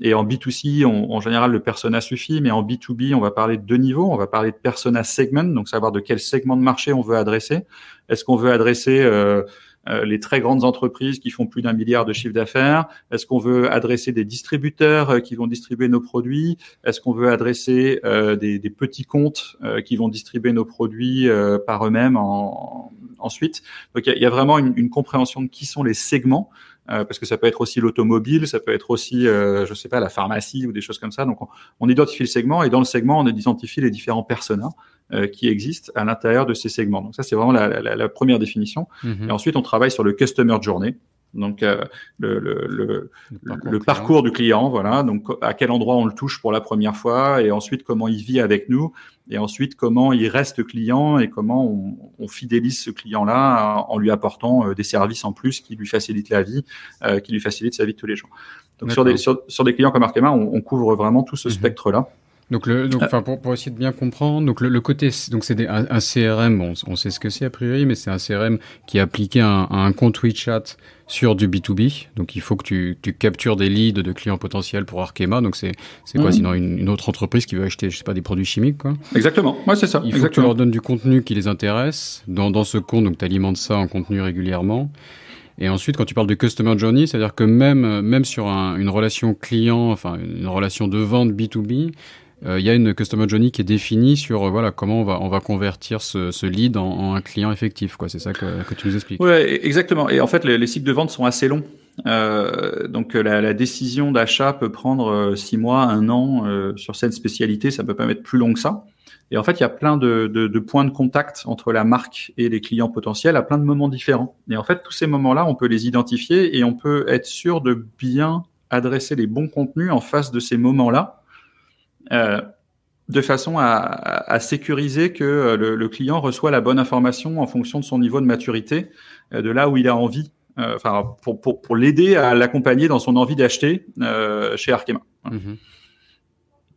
Et en B2C, en général, le persona suffit, mais en B2B, on va parler de deux niveaux. On va parler de persona segment, donc savoir de quel segment de marché on veut adresser. Est-ce qu'on veut adresser euh, euh, les très grandes entreprises qui font plus d'un milliard de chiffre d'affaires Est-ce qu'on veut adresser des distributeurs euh, qui vont distribuer nos produits Est-ce qu'on veut adresser euh, des, petits comptes qui vont distribuer nos produits par eux-mêmes ensuite Donc il y, a vraiment une, compréhension de qui sont les segments parce que ça peut être aussi l'automobile, ça peut être aussi, je je sais pas, la pharmacie ou des choses comme ça. Donc, on, on, identifie le segment et dans le segment, on identifie les différents personas euh, qui existent à l'intérieur de ces segments. Donc ça, c'est vraiment la, la, la, première définition. Mhm. Et ensuite, on travaille sur le customer journey. Donc euh, le, le, le, le, parcours du client, voilà. Donc à quel endroit on le touche pour la première fois, et ensuite comment il vit avec nous, et ensuite comment il reste client et comment on, on fidélise ce client-là en lui apportant euh, des services en plus qui lui facilitent la vie, qui lui facilitent sa vie de tous les jours. Donc sur des, sur, des clients comme Arkema, on, on couvre vraiment tout ce mhm. spectre-là. Donc, le, donc euh. pour, pour, essayer de bien comprendre, donc le, côté, donc c'est un, CRM, on, on, sait ce que c'est a priori, mais c'est un CRM qui est appliqué à un, un, compte WeChat sur du B2B. Donc, il faut que tu, tu captures des leads de clients potentiels pour Arkema. Donc, c'est quoi Sinon, une, autre entreprise qui veut acheter, je sais pas, des produits chimiques, quoi. Exactement. Moi, c'est ça. Il faut Exactement. que tu leur donnes du contenu qui les intéresse. Dans, dans ce compte, donc, tu alimentes ça en contenu régulièrement. Et ensuite, quand tu parles de customer journey, c'est-à-dire que même, euh, même sur un, une relation client, enfin, une relation de vente B2B, euh, il y a une Customer Journey qui est définie sur euh, voilà, comment on va, on va convertir ce, lead en, un client effectif. Quoi. C'est ça que, tu nous expliques. Oui, e-, exactement. Et en fait, les, cycles de vente sont assez longs. Euh, donc la, décision d'achat peut prendre six mois, un an sur cette spécialité, ça peut pas mettre plus long que ça. Et en fait, il y a plein de, de, points de contact entre la marque et les clients potentiels à plein de moments différents. Et en fait, tous ces moments-là, on peut les identifier et on peut être sûr de bien adresser les bons contenus en face de ces moments-là euh, de façon à, à sécuriser que euh, le, le, client reçoit la bonne information en fonction de son niveau de maturité, euh, de là où il a envie, enfin, pour, pour, pour l'aider à l'accompagner dans son envie d'acheter euh, chez Arkema. Mhm.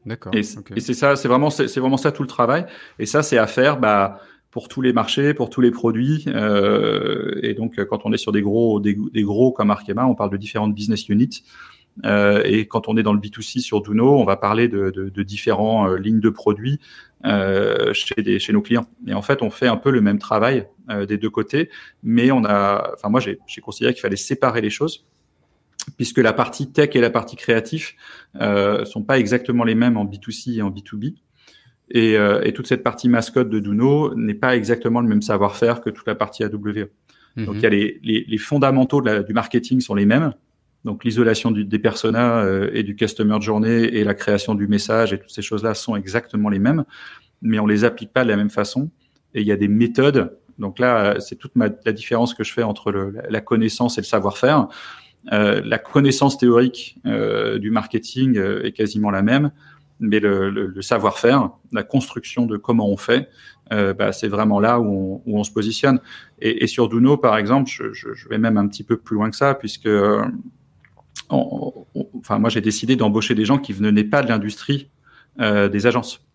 D'accord. Et c'est ça, c'est vraiment, c'est vraiment ça tout le travail. Et ça, c'est à faire, bah, pour tous les marchés, pour tous les produits. Euh, et donc, quand on est sur des gros, des, des gros comme Arkema, on parle de différentes business units. Euh, et quand on est dans le B2C sur Duno, on va parler de, de, différentes euh, lignes de produits euh, chez, nos clients. Et en fait, on fait un peu le même travail des deux côtés, mais on a, enfin moi j'ai considéré qu'il fallait séparer les choses puisque la partie tech et la partie créatif euh, sont pas exactement les mêmes en B2C et en B2B. Et, toute cette partie mascotte de Duno n'est pas exactement le même savoir-faire que toute la partie AWE. Mm-hmm. Donc il y a les, fondamentaux du marketing sont les mêmes, donc l'isolation des personas euh, et du customer de journée et la création du message et toutes ces choses-là sont exactement les mêmes, mais on les applique pas de la même façon. Et il y a des méthodes. Donc là, c'est toute ma, la différence que je fais entre le, la connaissance et le savoir-faire. Euh, la connaissance théorique euh, du marketing euh, est quasiment la même, mais le, le, savoir-faire, la construction de comment on fait, euh, bah, c'est vraiment là où on, où on se positionne. Et, et, sur Duno, par exemple, je, je, je, vais même un petit peu plus loin que ça, puisque enfin, moi, j'ai décidé d'embaucher des gens qui ne venaient pas de l'industrie euh, des agences.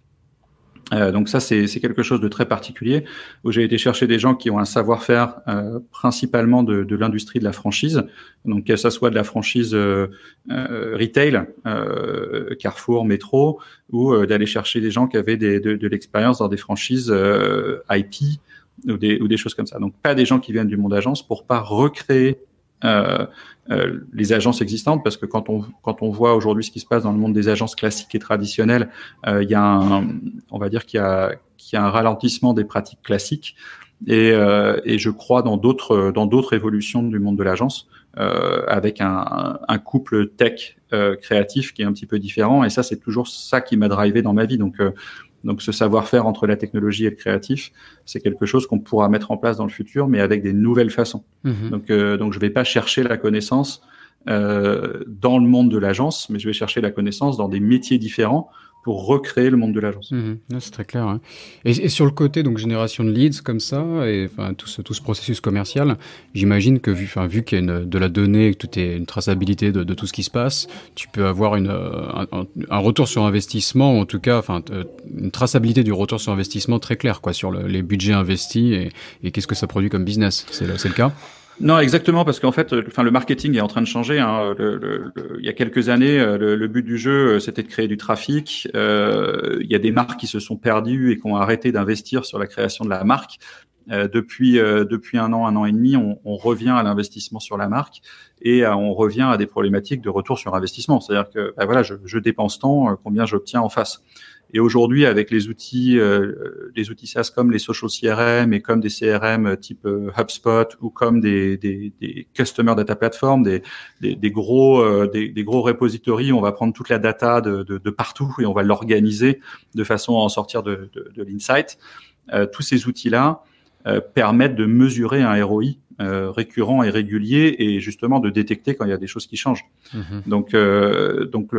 Euh, donc ça, c'est quelque chose de très particulier où j'ai été chercher des gens qui ont un savoir-faire euh, principalement de, l'industrie de la franchise, donc que ça soit de la franchise retail, Carrefour, métro, ou d'aller chercher des gens qui avaient des, de, l'expérience dans des franchises IP ou des, ou des choses comme ça. Donc pas des gens qui viennent du monde agence pour pas recréer euh, euh, les agences existantes, parce que quand on, quand on voit aujourd'hui ce qui se passe dans le monde des agences classiques et traditionnelles, euh, il y a un, on va dire qu'il y, y, a un ralentissement des pratiques classiques. Et, et je crois dans d'autres dans d'autres évolutions du monde de l'agence, avec un, couple tech créatif qui est un petit peu différent. Et ça, c'est toujours ça qui m'a drivé dans ma vie. Donc, donc ce savoir-faire entre la technologie et le créatif, c'est quelque chose qu'on pourra mettre en place dans le futur, mais avec des nouvelles façons. Mhm. Donc, euh, donc je ne vais pas chercher la connaissance euh, dans le monde de l'agence, mais je vais chercher la connaissance dans des métiers différents pour recréer le monde de l'agence. Mhm. c'est très clair. Et, sur le côté donc génération de leads comme ça et enfin tout ce, tout ce processus commercial, j'imagine que vu enfin vu qu'il y a une, de la donnée, que tout est une traçabilité de, de, tout ce qui se passe, tu peux avoir une euh, un, un retour sur investissement ou en tout cas enfin euh, une traçabilité du retour sur investissement très clair quoi sur les budgets investis et, et qu'est-ce que ça produit comme business. C'est le, le cas. Non, exactement, parce qu'en fait, euh, enfin, le marketing est en train de changer. Hein. Euh, il y a quelques années, euh, le, but du jeu, c'était de créer du trafic. il y a des marques qui se sont perdues et qui ont arrêté d'investir sur la création de la marque. depuis depuis un an, un an et demi, on, revient à l'investissement sur la marque et on revient à des problématiques de retour sur investissement. C'est-à-dire que ben voilà, je, je, dépense tant, combien j'obtiens en face. Et aujourd'hui, avec les outils, euh, les outils SaaS comme les social CRM et comme des CRM euh, type euh, HubSpot ou comme des, des, des Customer Data Platform, des, des, des gros, des, des, gros repositories, on va prendre toute la data de, de, de partout et on va l'organiser de façon à en sortir de, de, de l'insight. tous ces outils-là, euh, permettent de mesurer un ROI euh, récurrent et régulier et justement de détecter quand il y a des choses qui changent. Mhm. Donc, euh, donc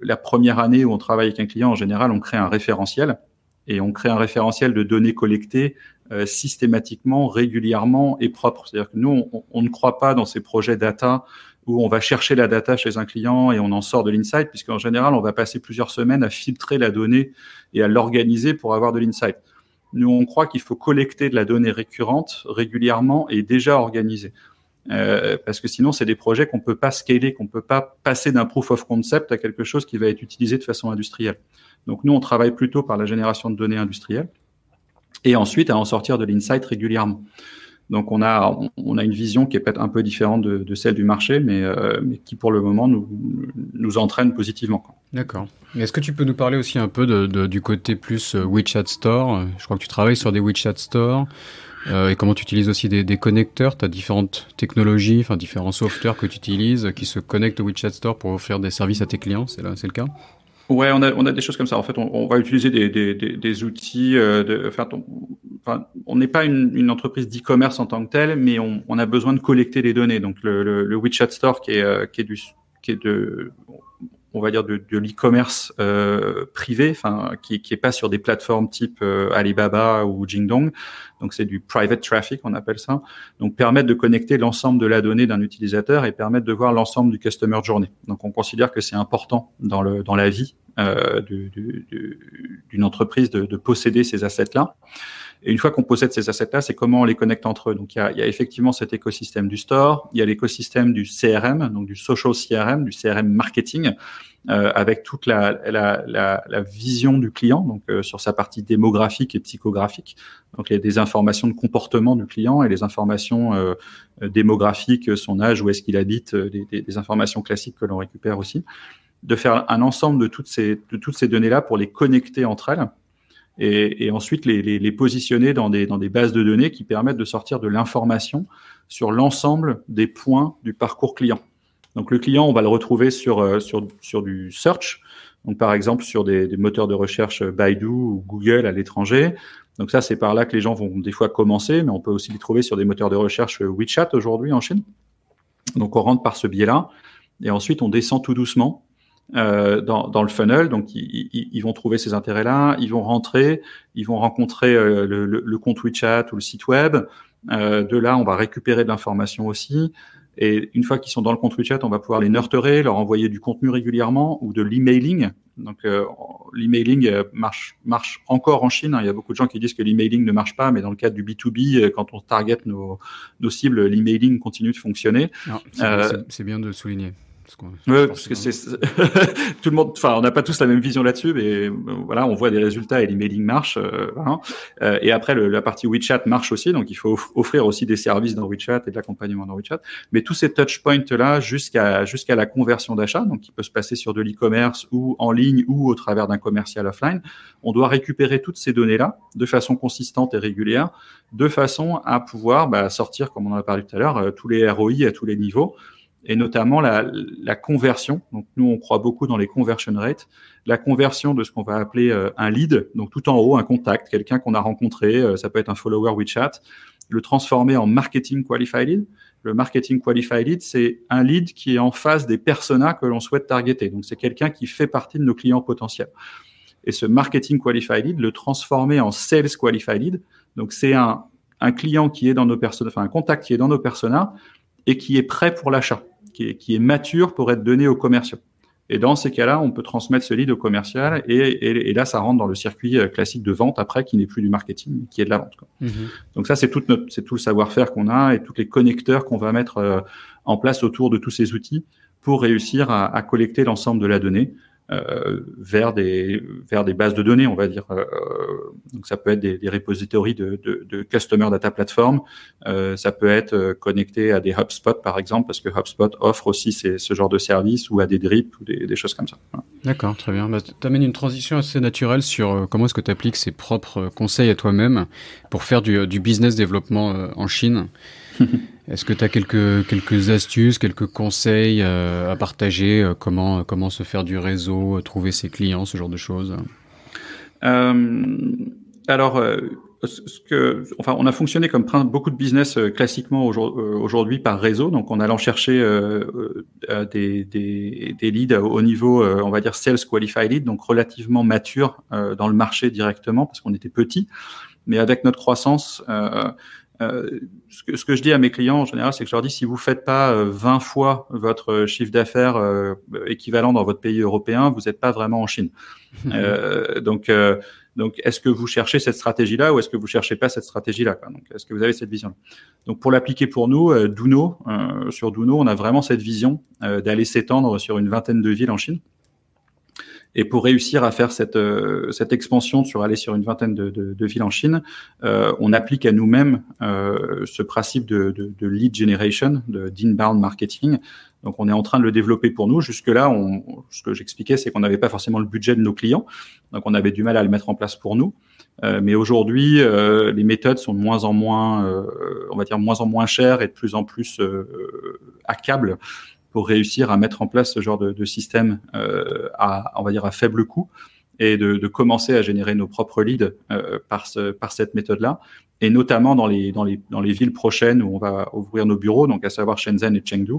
la première année où on travaille avec un client, en général, on crée un référentiel et on crée un référentiel de données collectées systématiquement, régulièrement et propre. C'est-à-dire que nous, on, on, ne croit pas dans ces projets data où on va chercher la data chez un client et on en sort de l'insight, puisqu'en général, on va passer plusieurs semaines à filtrer la donnée et à l'organiser pour avoir de l'insight. Nous, on croit qu'il faut collecter de la donnée récurrente, régulièrement et déjà organisée. Euh, parce que sinon, c'est des projets qu'on ne peut pas scaler, qu'on ne peut pas passer d'un proof of concept à quelque chose qui va être utilisé de façon industrielle. Donc nous, on travaille plutôt par la génération de données industrielles et ensuite à en sortir de l'insight régulièrement. Donc on a, on, a une vision qui est peut-être un peu différente de, celle du marché, mais, euh, mais qui pour le moment nous, nous entraîne positivement. D'accord. Est-ce que tu peux nous parler aussi un peu du côté plus euh, WeChat Store Je crois que tu travailles sur des WeChat Store. Euh, et comment tu utilises aussi des, connecteurs Tu as différentes technologies, enfin différents softwares que tu utilises qui se connectent au WeChat Store pour offrir des services à tes clients, c'est le cas Ouais, on a, on a des choses comme ça. En fait, on, va utiliser des, des, outils. de, enfin, on n'est pas une, entreprise d'e-commerce en tant que telle, mais on, a besoin de collecter des données. Donc le, le, WeChat Store euh, qui est, du, qui est de, on va dire de, l'e-commerce euh, privé, enfin qui, qui pas sur des plateformes type euh, Alibaba ou Jingdong. Donc c'est du private traffic, on appelle ça. Donc permettre de connecter l'ensemble de la donnée d'un utilisateur et permettre de voir l'ensemble du customer journée. Donc on considère que c'est important dans la vie d'une entreprise de, de posséder ces assets là. Et une fois qu'on possède ces assets-là, c'est comment on les connecte entre eux. Donc, il y, a, effectivement cet écosystème du store, il y a l'écosystème du CRM, donc du social CRM, du CRM marketing, euh, avec toute la, la, vision du client, donc euh, sur sa partie démographique et psychographique. Donc, il y a des informations de comportement du client et les informations euh, démographiques, son âge, où est-ce qu'il habite, des, des informations classiques que l'on récupère aussi. De faire un ensemble de toutes ces, de toutes ces données-là pour les connecter entre elles et, ensuite les, positionner dans des, bases de données qui permettent de sortir de l'information sur l'ensemble des points du parcours client. Donc le client, on va le retrouver euh, sur, sur, du search, donc par exemple sur des, des moteurs de recherche Baidu ou Google à l'étranger. Donc ça, c'est par là que les gens vont des fois commencer, mais on peut aussi les trouver sur des moteurs de recherche WeChat aujourd'hui en Chine. Donc on rentre par ce biais-là, et ensuite on descend tout doucement euh, dans, dans, le funnel. Donc, ils, vont trouver ces intérêts-là, ils vont rentrer, ils vont rencontrer euh, le, compte WeChat ou le site web. Euh, de là, on va récupérer de l'information aussi. Et une fois qu'ils sont dans le compte WeChat, on va pouvoir les nurturer, leur envoyer du contenu régulièrement ou de l'emailing. Donc, euh, l'emailing euh, marche, marche encore en Chine. Il y a beaucoup de gens qui disent que l'emailing ne marche pas, mais dans le cadre du B2B, quand on target nos, nos cibles, l'emailing continue de fonctionner. C'est bien de souligner parce, que hein. c'est tout le monde. Enfin, on n'a pas tous la même vision là-dessus, mais euh, voilà, on voit des résultats et l'emailing marche. Euh, hein. euh et après, la partie WeChat marche aussi, donc il faut offrir aussi des services dans WeChat et de l'accompagnement dans WeChat. Mais tous ces touchpoints là, jusqu'à jusqu'à la conversion d'achat, donc qui peut se passer sur de l'e-commerce ou en ligne ou au travers d'un commercial offline, on doit récupérer toutes ces données là de façon consistante et régulière, de façon à pouvoir bah, sortir, comme on en a parlé tout à l'heure, euh, tous les ROI à tous les niveaux et notamment la, conversion. Donc nous, on croit beaucoup dans les conversion rates, la conversion de ce qu'on va appeler euh, un lead, donc tout en haut, un contact, quelqu'un qu'on a rencontré, euh, ça peut être un follower WeChat, le transformer en marketing qualified lead. Le marketing qualified lead, c'est un lead qui est en face des personas que l'on souhaite targeter. Donc c'est quelqu'un qui fait partie de nos clients potentiels. Et ce marketing qualified lead, le transformer en sales qualified lead. Donc c'est un, un client qui est dans nos enfin un contact qui est dans nos personas et qui est prêt pour l'achat qui est, mature pour être donné au commercial. Et dans ces cas-là, on peut transmettre ce lead au commercial et, là, ça rentre dans le circuit euh, classique de vente après qui n'est plus du marketing, qui est de la vente. Mhm. Donc ça, c'est tout, le savoir-faire qu'on a et tous les connecteurs qu'on va mettre euh, en place autour de tous ces outils pour réussir à collecter l'ensemble de la donnée euh, vers des vers des bases de données, on va dire. Euh, donc ça peut être des, des repositories de, de, customer data platform. Euh, ça peut être connecté à des HubSpot par exemple parce que HubSpot offre aussi ces, ce genre de service ou à des DRIP, ou des, choses comme ça. D'accord, très bien. Bah, tu amènes une transition assez naturelle sur comment est-ce que tu appliques ces propres conseils à toi-même pour faire du, du business développement en Chine. Est-ce que tu as quelques, quelques astuces, quelques conseils euh, à partager euh, comment, euh, comment se faire du réseau, trouver ses clients, ce genre de choses Alors, ce que, enfin, on a fonctionné comme beaucoup de business classiquement aujourd'hui par réseau, donc en allant chercher des, des, des, leads au niveau, on va dire, sales qualified lead, donc relativement mature dans le marché directement parce qu'on était petit. Mais avec notre croissance, euh, ce, que, ce, que, je dis à mes clients en général, c'est que je leur dis si vous faites pas 20 euh, fois votre chiffre d'affaires euh, équivalent dans votre pays européen, vous n'êtes pas vraiment en Chine. donc, donc est-ce que vous cherchez cette stratégie-là ou est-ce que vous cherchez pas cette stratégie-là Donc, est-ce que vous avez cette vision Donc, pour l'appliquer pour nous, Duno, sur Duno, on a vraiment cette vision d'aller s'étendre sur une vingtaine de villes en Chine. Et pour réussir à faire cette, euh, cette expansion sur aller sur une vingtaine de, villes en Chine, euh, on applique à nous-mêmes euh, ce principe de, lead generation, de d'inbound marketing. Donc on est en train de le développer pour nous. Jusque-là, ce que j'expliquais, c'est qu'on n'avait pas forcément le budget de nos clients, donc on avait du mal à le mettre en place pour nous. mais aujourd'hui, les méthodes sont de moins en moins, on va dire, moins en moins chères et de plus en plus accables pour réussir à mettre en place ce genre de, système euh, à, on va dire, à faible coût et de, commencer à générer nos propres leads euh, par, ce, par cette méthode-là, et notamment dans les, dans, les, dans les villes prochaines où on va ouvrir nos bureaux, donc à savoir Shenzhen et Chengdu.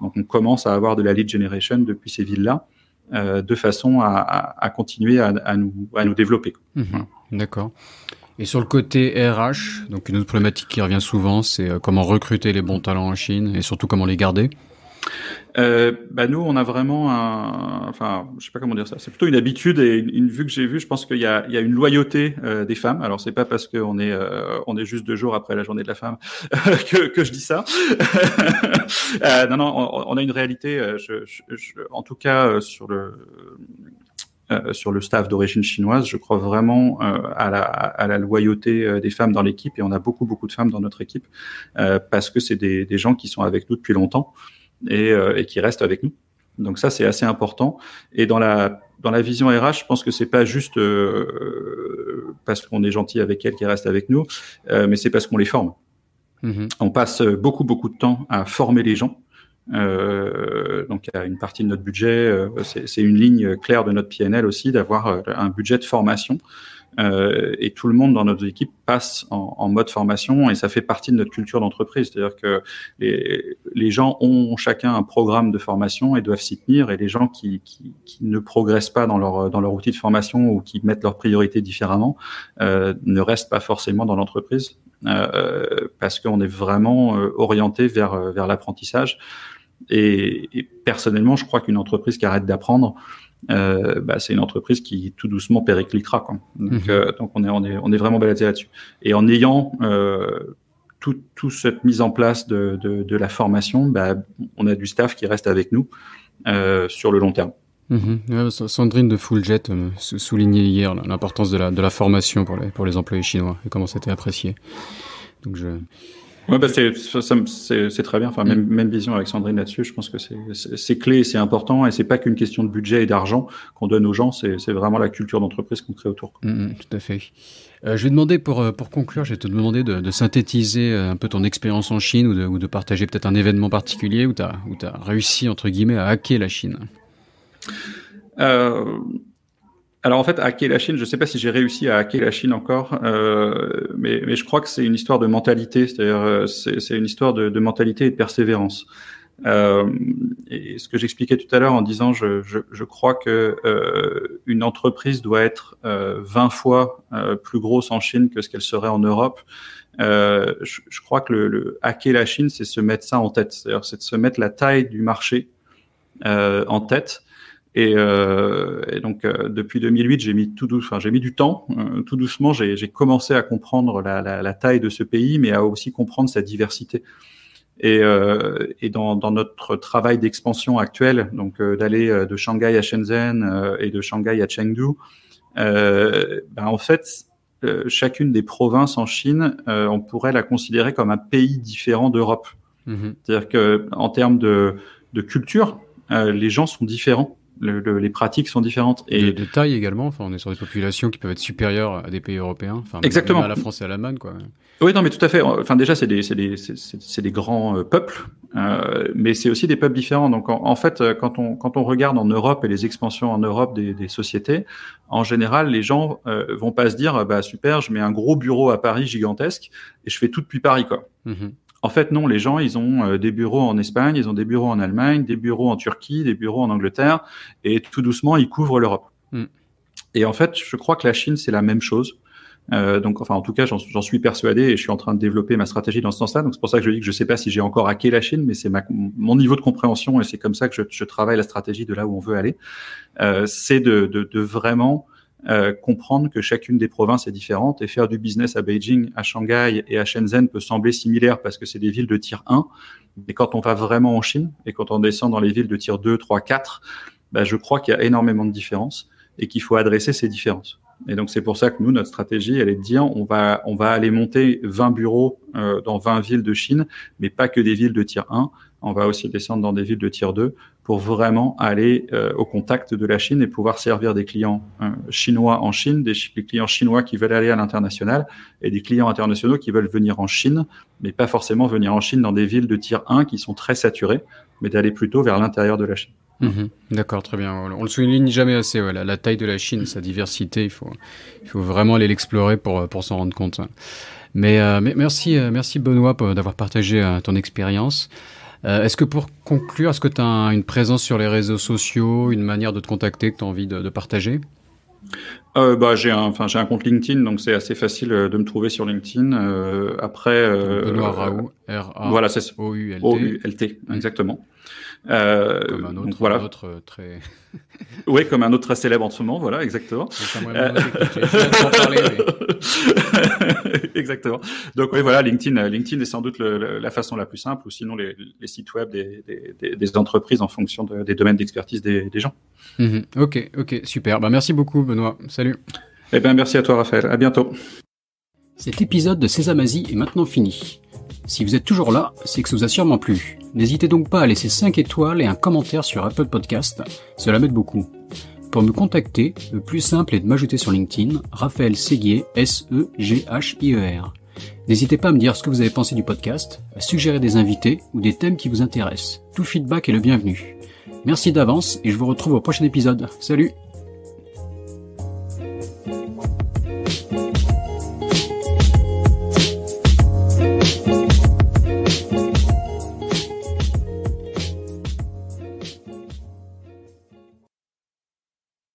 Donc on commence à avoir de la lead generation depuis ces villes-là, euh, de façon à, à, continuer à, nous, à nous développer. Mmh. D'accord. Et sur le côté RH, donc une autre problématique qui revient souvent, c'est comment recruter les bons talents en Chine et surtout comment les garder euh, bah nous, on a vraiment un, enfin, je sais pas comment dire ça. C'est plutôt une habitude et une, vue que j'ai vue. Je pense qu'il y, y a, une loyauté euh, des femmes. Alors c'est pas parce qu'on est, euh, on est juste deux jours après la journée de la femme que, que, je dis ça. Euh, non, non, on, a une réalité. Je, en tout cas, sur le. sur le staff d'origine chinoise. Je crois vraiment à, la, à, la, loyauté des femmes dans l'équipe et on a beaucoup beaucoup de femmes dans notre équipe parce que c'est des, des, gens qui sont avec nous depuis longtemps euh, et, qui restent avec nous. Donc ça, c'est assez important. Et dans la dans la vision RH, je pense que c'est pas juste euh, parce qu'on est gentil avec elles qui restent avec nous, euh, mais c'est parce qu'on les forme. Mm-hmm. On passe beaucoup beaucoup de temps à former les gens. donc, il y a une partie de notre budget, c'est une ligne claire de notre PNL aussi, d'avoir un budget de formation euh, et tout le monde dans notre équipe passe en, mode formation et ça fait partie de notre culture d'entreprise. C'est-à-dire que les, gens ont chacun un programme de formation et doivent s'y tenir et les gens qui, ne progressent pas dans leur, dans leur outil de formation ou qui mettent leurs priorités différemment euh, ne restent pas forcément dans l'entreprise euh, parce qu'on est vraiment orienté vers, vers l'apprentissage. et, personnellement, je crois qu'une entreprise qui arrête d'apprendre, euh, bah, c'est une entreprise qui tout doucement périclitera. Mhm. Euh, donc, on, est, est, on est vraiment baladé là-dessus. Et en ayant euh, toute tout cette mise en place de, la formation, bah, on a du staff qui reste avec nous sur le long terme. Mhm. Sandrine de Fulljet soulignait hier l'importance de la, formation pour les, pour les employés chinois et comment c'était apprécié. Donc je, Ouais, bah c'est très bien. Enfin, même, mm. même vision avec Sandrine là-dessus. Je pense que c'est clé, c'est important, et c'est pas qu'une question de budget et d'argent qu'on donne aux gens. C'est vraiment la culture d'entreprise qu'on crée autour. Mm, mm, tout à fait. Euh, je vais demander pour euh, pour conclure, je vais te demander de, de synthétiser euh, un peu ton expérience en Chine ou de, ou de partager peut-être un événement particulier où tu as où as réussi entre guillemets à hacker la Chine. Euh alors en fait, hacker la Chine, je ne sais pas si j'ai réussi à hacker la Chine encore, euh, mais, je crois que c'est une histoire de mentalité, c'est-à-dire euh, c'est une histoire de, mentalité et de persévérance. Euh, et ce que j'expliquais tout à l'heure en disant, je, crois que une entreprise doit être 20 fois plus grosse en Chine que ce qu'elle serait en Europe. Je, crois que le, hacker la Chine, c'est se mettre ça en tête, c'est-à-dire c'est de se mettre la taille du marché en tête et, euh, et donc euh, depuis 2008, j'ai mis tout enfin j'ai mis du temps, euh, tout doucement, j'ai commencé à comprendre la, la, la, taille de ce pays, mais à aussi comprendre sa diversité. Et, euh, et dans, dans, notre travail d'expansion actuel, donc d'aller de Shanghai à Shenzhen et de Shanghai à Chengdu, ben, en fait, chacune des provinces en Chine, on pourrait la considérer comme un pays différent d'Europe. Mmh C'est-à-dire que en termes de, de culture, les gens sont différents les pratiques sont différentes. Et de, taille également. Enfin, on est sur des populations qui peuvent être supérieures à des pays européens. Enfin, Exactement. à la France et à l'Allemagne, quoi. Oui, non, mais tout à fait. Enfin, déjà, c'est des, des, des, grands euh, peuples, euh, mais c'est aussi des peuples différents. Donc, en, fait, euh, quand on, quand on regarde en Europe et les expansions en Europe des, sociétés, en général, les gens vont pas se dire, ah bah super, je mets un gros bureau à Paris gigantesque et je fais tout depuis Paris, quoi. Mhm. En fait, non, les gens, ils ont euh, des bureaux en Espagne, ils ont des bureaux en Allemagne, des bureaux en Turquie, des bureaux en Angleterre, et tout doucement, ils couvrent l'Europe. Mm. Et en fait, je crois que la Chine, c'est la même chose. Euh, donc, enfin, en tout cas, j'en suis persuadé et je suis en train de développer ma stratégie dans ce sens-là. Donc, c'est pour ça que je dis que je ne sais pas si j'ai encore hacké la Chine, mais c'est mon niveau de compréhension et c'est comme ça que je, travaille la stratégie de là où on veut aller. Euh, c'est de, vraiment euh, comprendre que chacune des provinces est différente et faire du business à Beijing, à Shanghai et à Shenzhen peut sembler similaire parce que c'est des villes de tier 1. Mais quand on va vraiment en Chine et quand on descend dans les villes de tier 2, 3, 4, je crois qu'il y a énormément de différences et qu'il faut adresser ces différences. Et donc c'est pour ça que nous, notre stratégie, elle est de dire on va, on va aller monter 20 bureaux euh, dans 20 villes de Chine, mais pas que des villes de tier 1, on va aussi descendre dans des villes de tiers 2 pour vraiment aller euh, au contact de la Chine et pouvoir servir des clients euh, chinois en Chine, des, clients chinois qui veulent aller à l'international et des clients internationaux qui veulent venir en Chine, mais pas forcément venir en Chine dans des villes de tier 1 qui sont très saturées, mais d'aller plutôt vers l'intérieur de la Chine. Mm-hmm. D'accord, très bien. On le souligne jamais assez, voilà, la taille de la Chine, sa diversité, il faut, il faut vraiment aller l'explorer pour, pour s'en rendre compte. Mais, euh, mais merci, merci Benoît d'avoir partagé ton expérience. Euh, est-ce que pour conclure, est-ce que tu as une présence sur les réseaux sociaux, une manière de te contacter que tu as envie de, partager euh, bah, j'ai un, compte LinkedIn, donc c'est assez facile euh, de me trouver sur LinkedIn. après, Benoît Raoult, R A O U L T, exactement. Euh, comme un autre, euh, très. oui, comme un autre très célèbre en ce moment, voilà, exactement. exactement. Donc oui, voilà, LinkedIn, euh, LinkedIn est sans doute la façon la plus simple, ou sinon les, sites web des, entreprises en fonction des domaines d'expertise des, gens. Mhm. Ok, ok, super. Ben, merci beaucoup, Benoît. Salut. Eh bien, merci à toi, Raphaël. À bientôt. Cet épisode de Sésamazie est maintenant fini. Si vous êtes toujours là, c'est que ça vous a sûrement plu. N'hésitez donc pas à laisser 5 étoiles et un commentaire sur Apple Podcast, cela m'aide beaucoup. Pour me contacter, le plus simple est de m'ajouter sur LinkedIn, Raphaël Séguier, S-E-G-H-I-E-R. N'hésitez pas à me dire ce que vous avez pensé du podcast, à suggérer des invités ou des thèmes qui vous intéressent. Tout feedback est le bienvenu. Merci d'avance et je vous retrouve au prochain épisode. Salut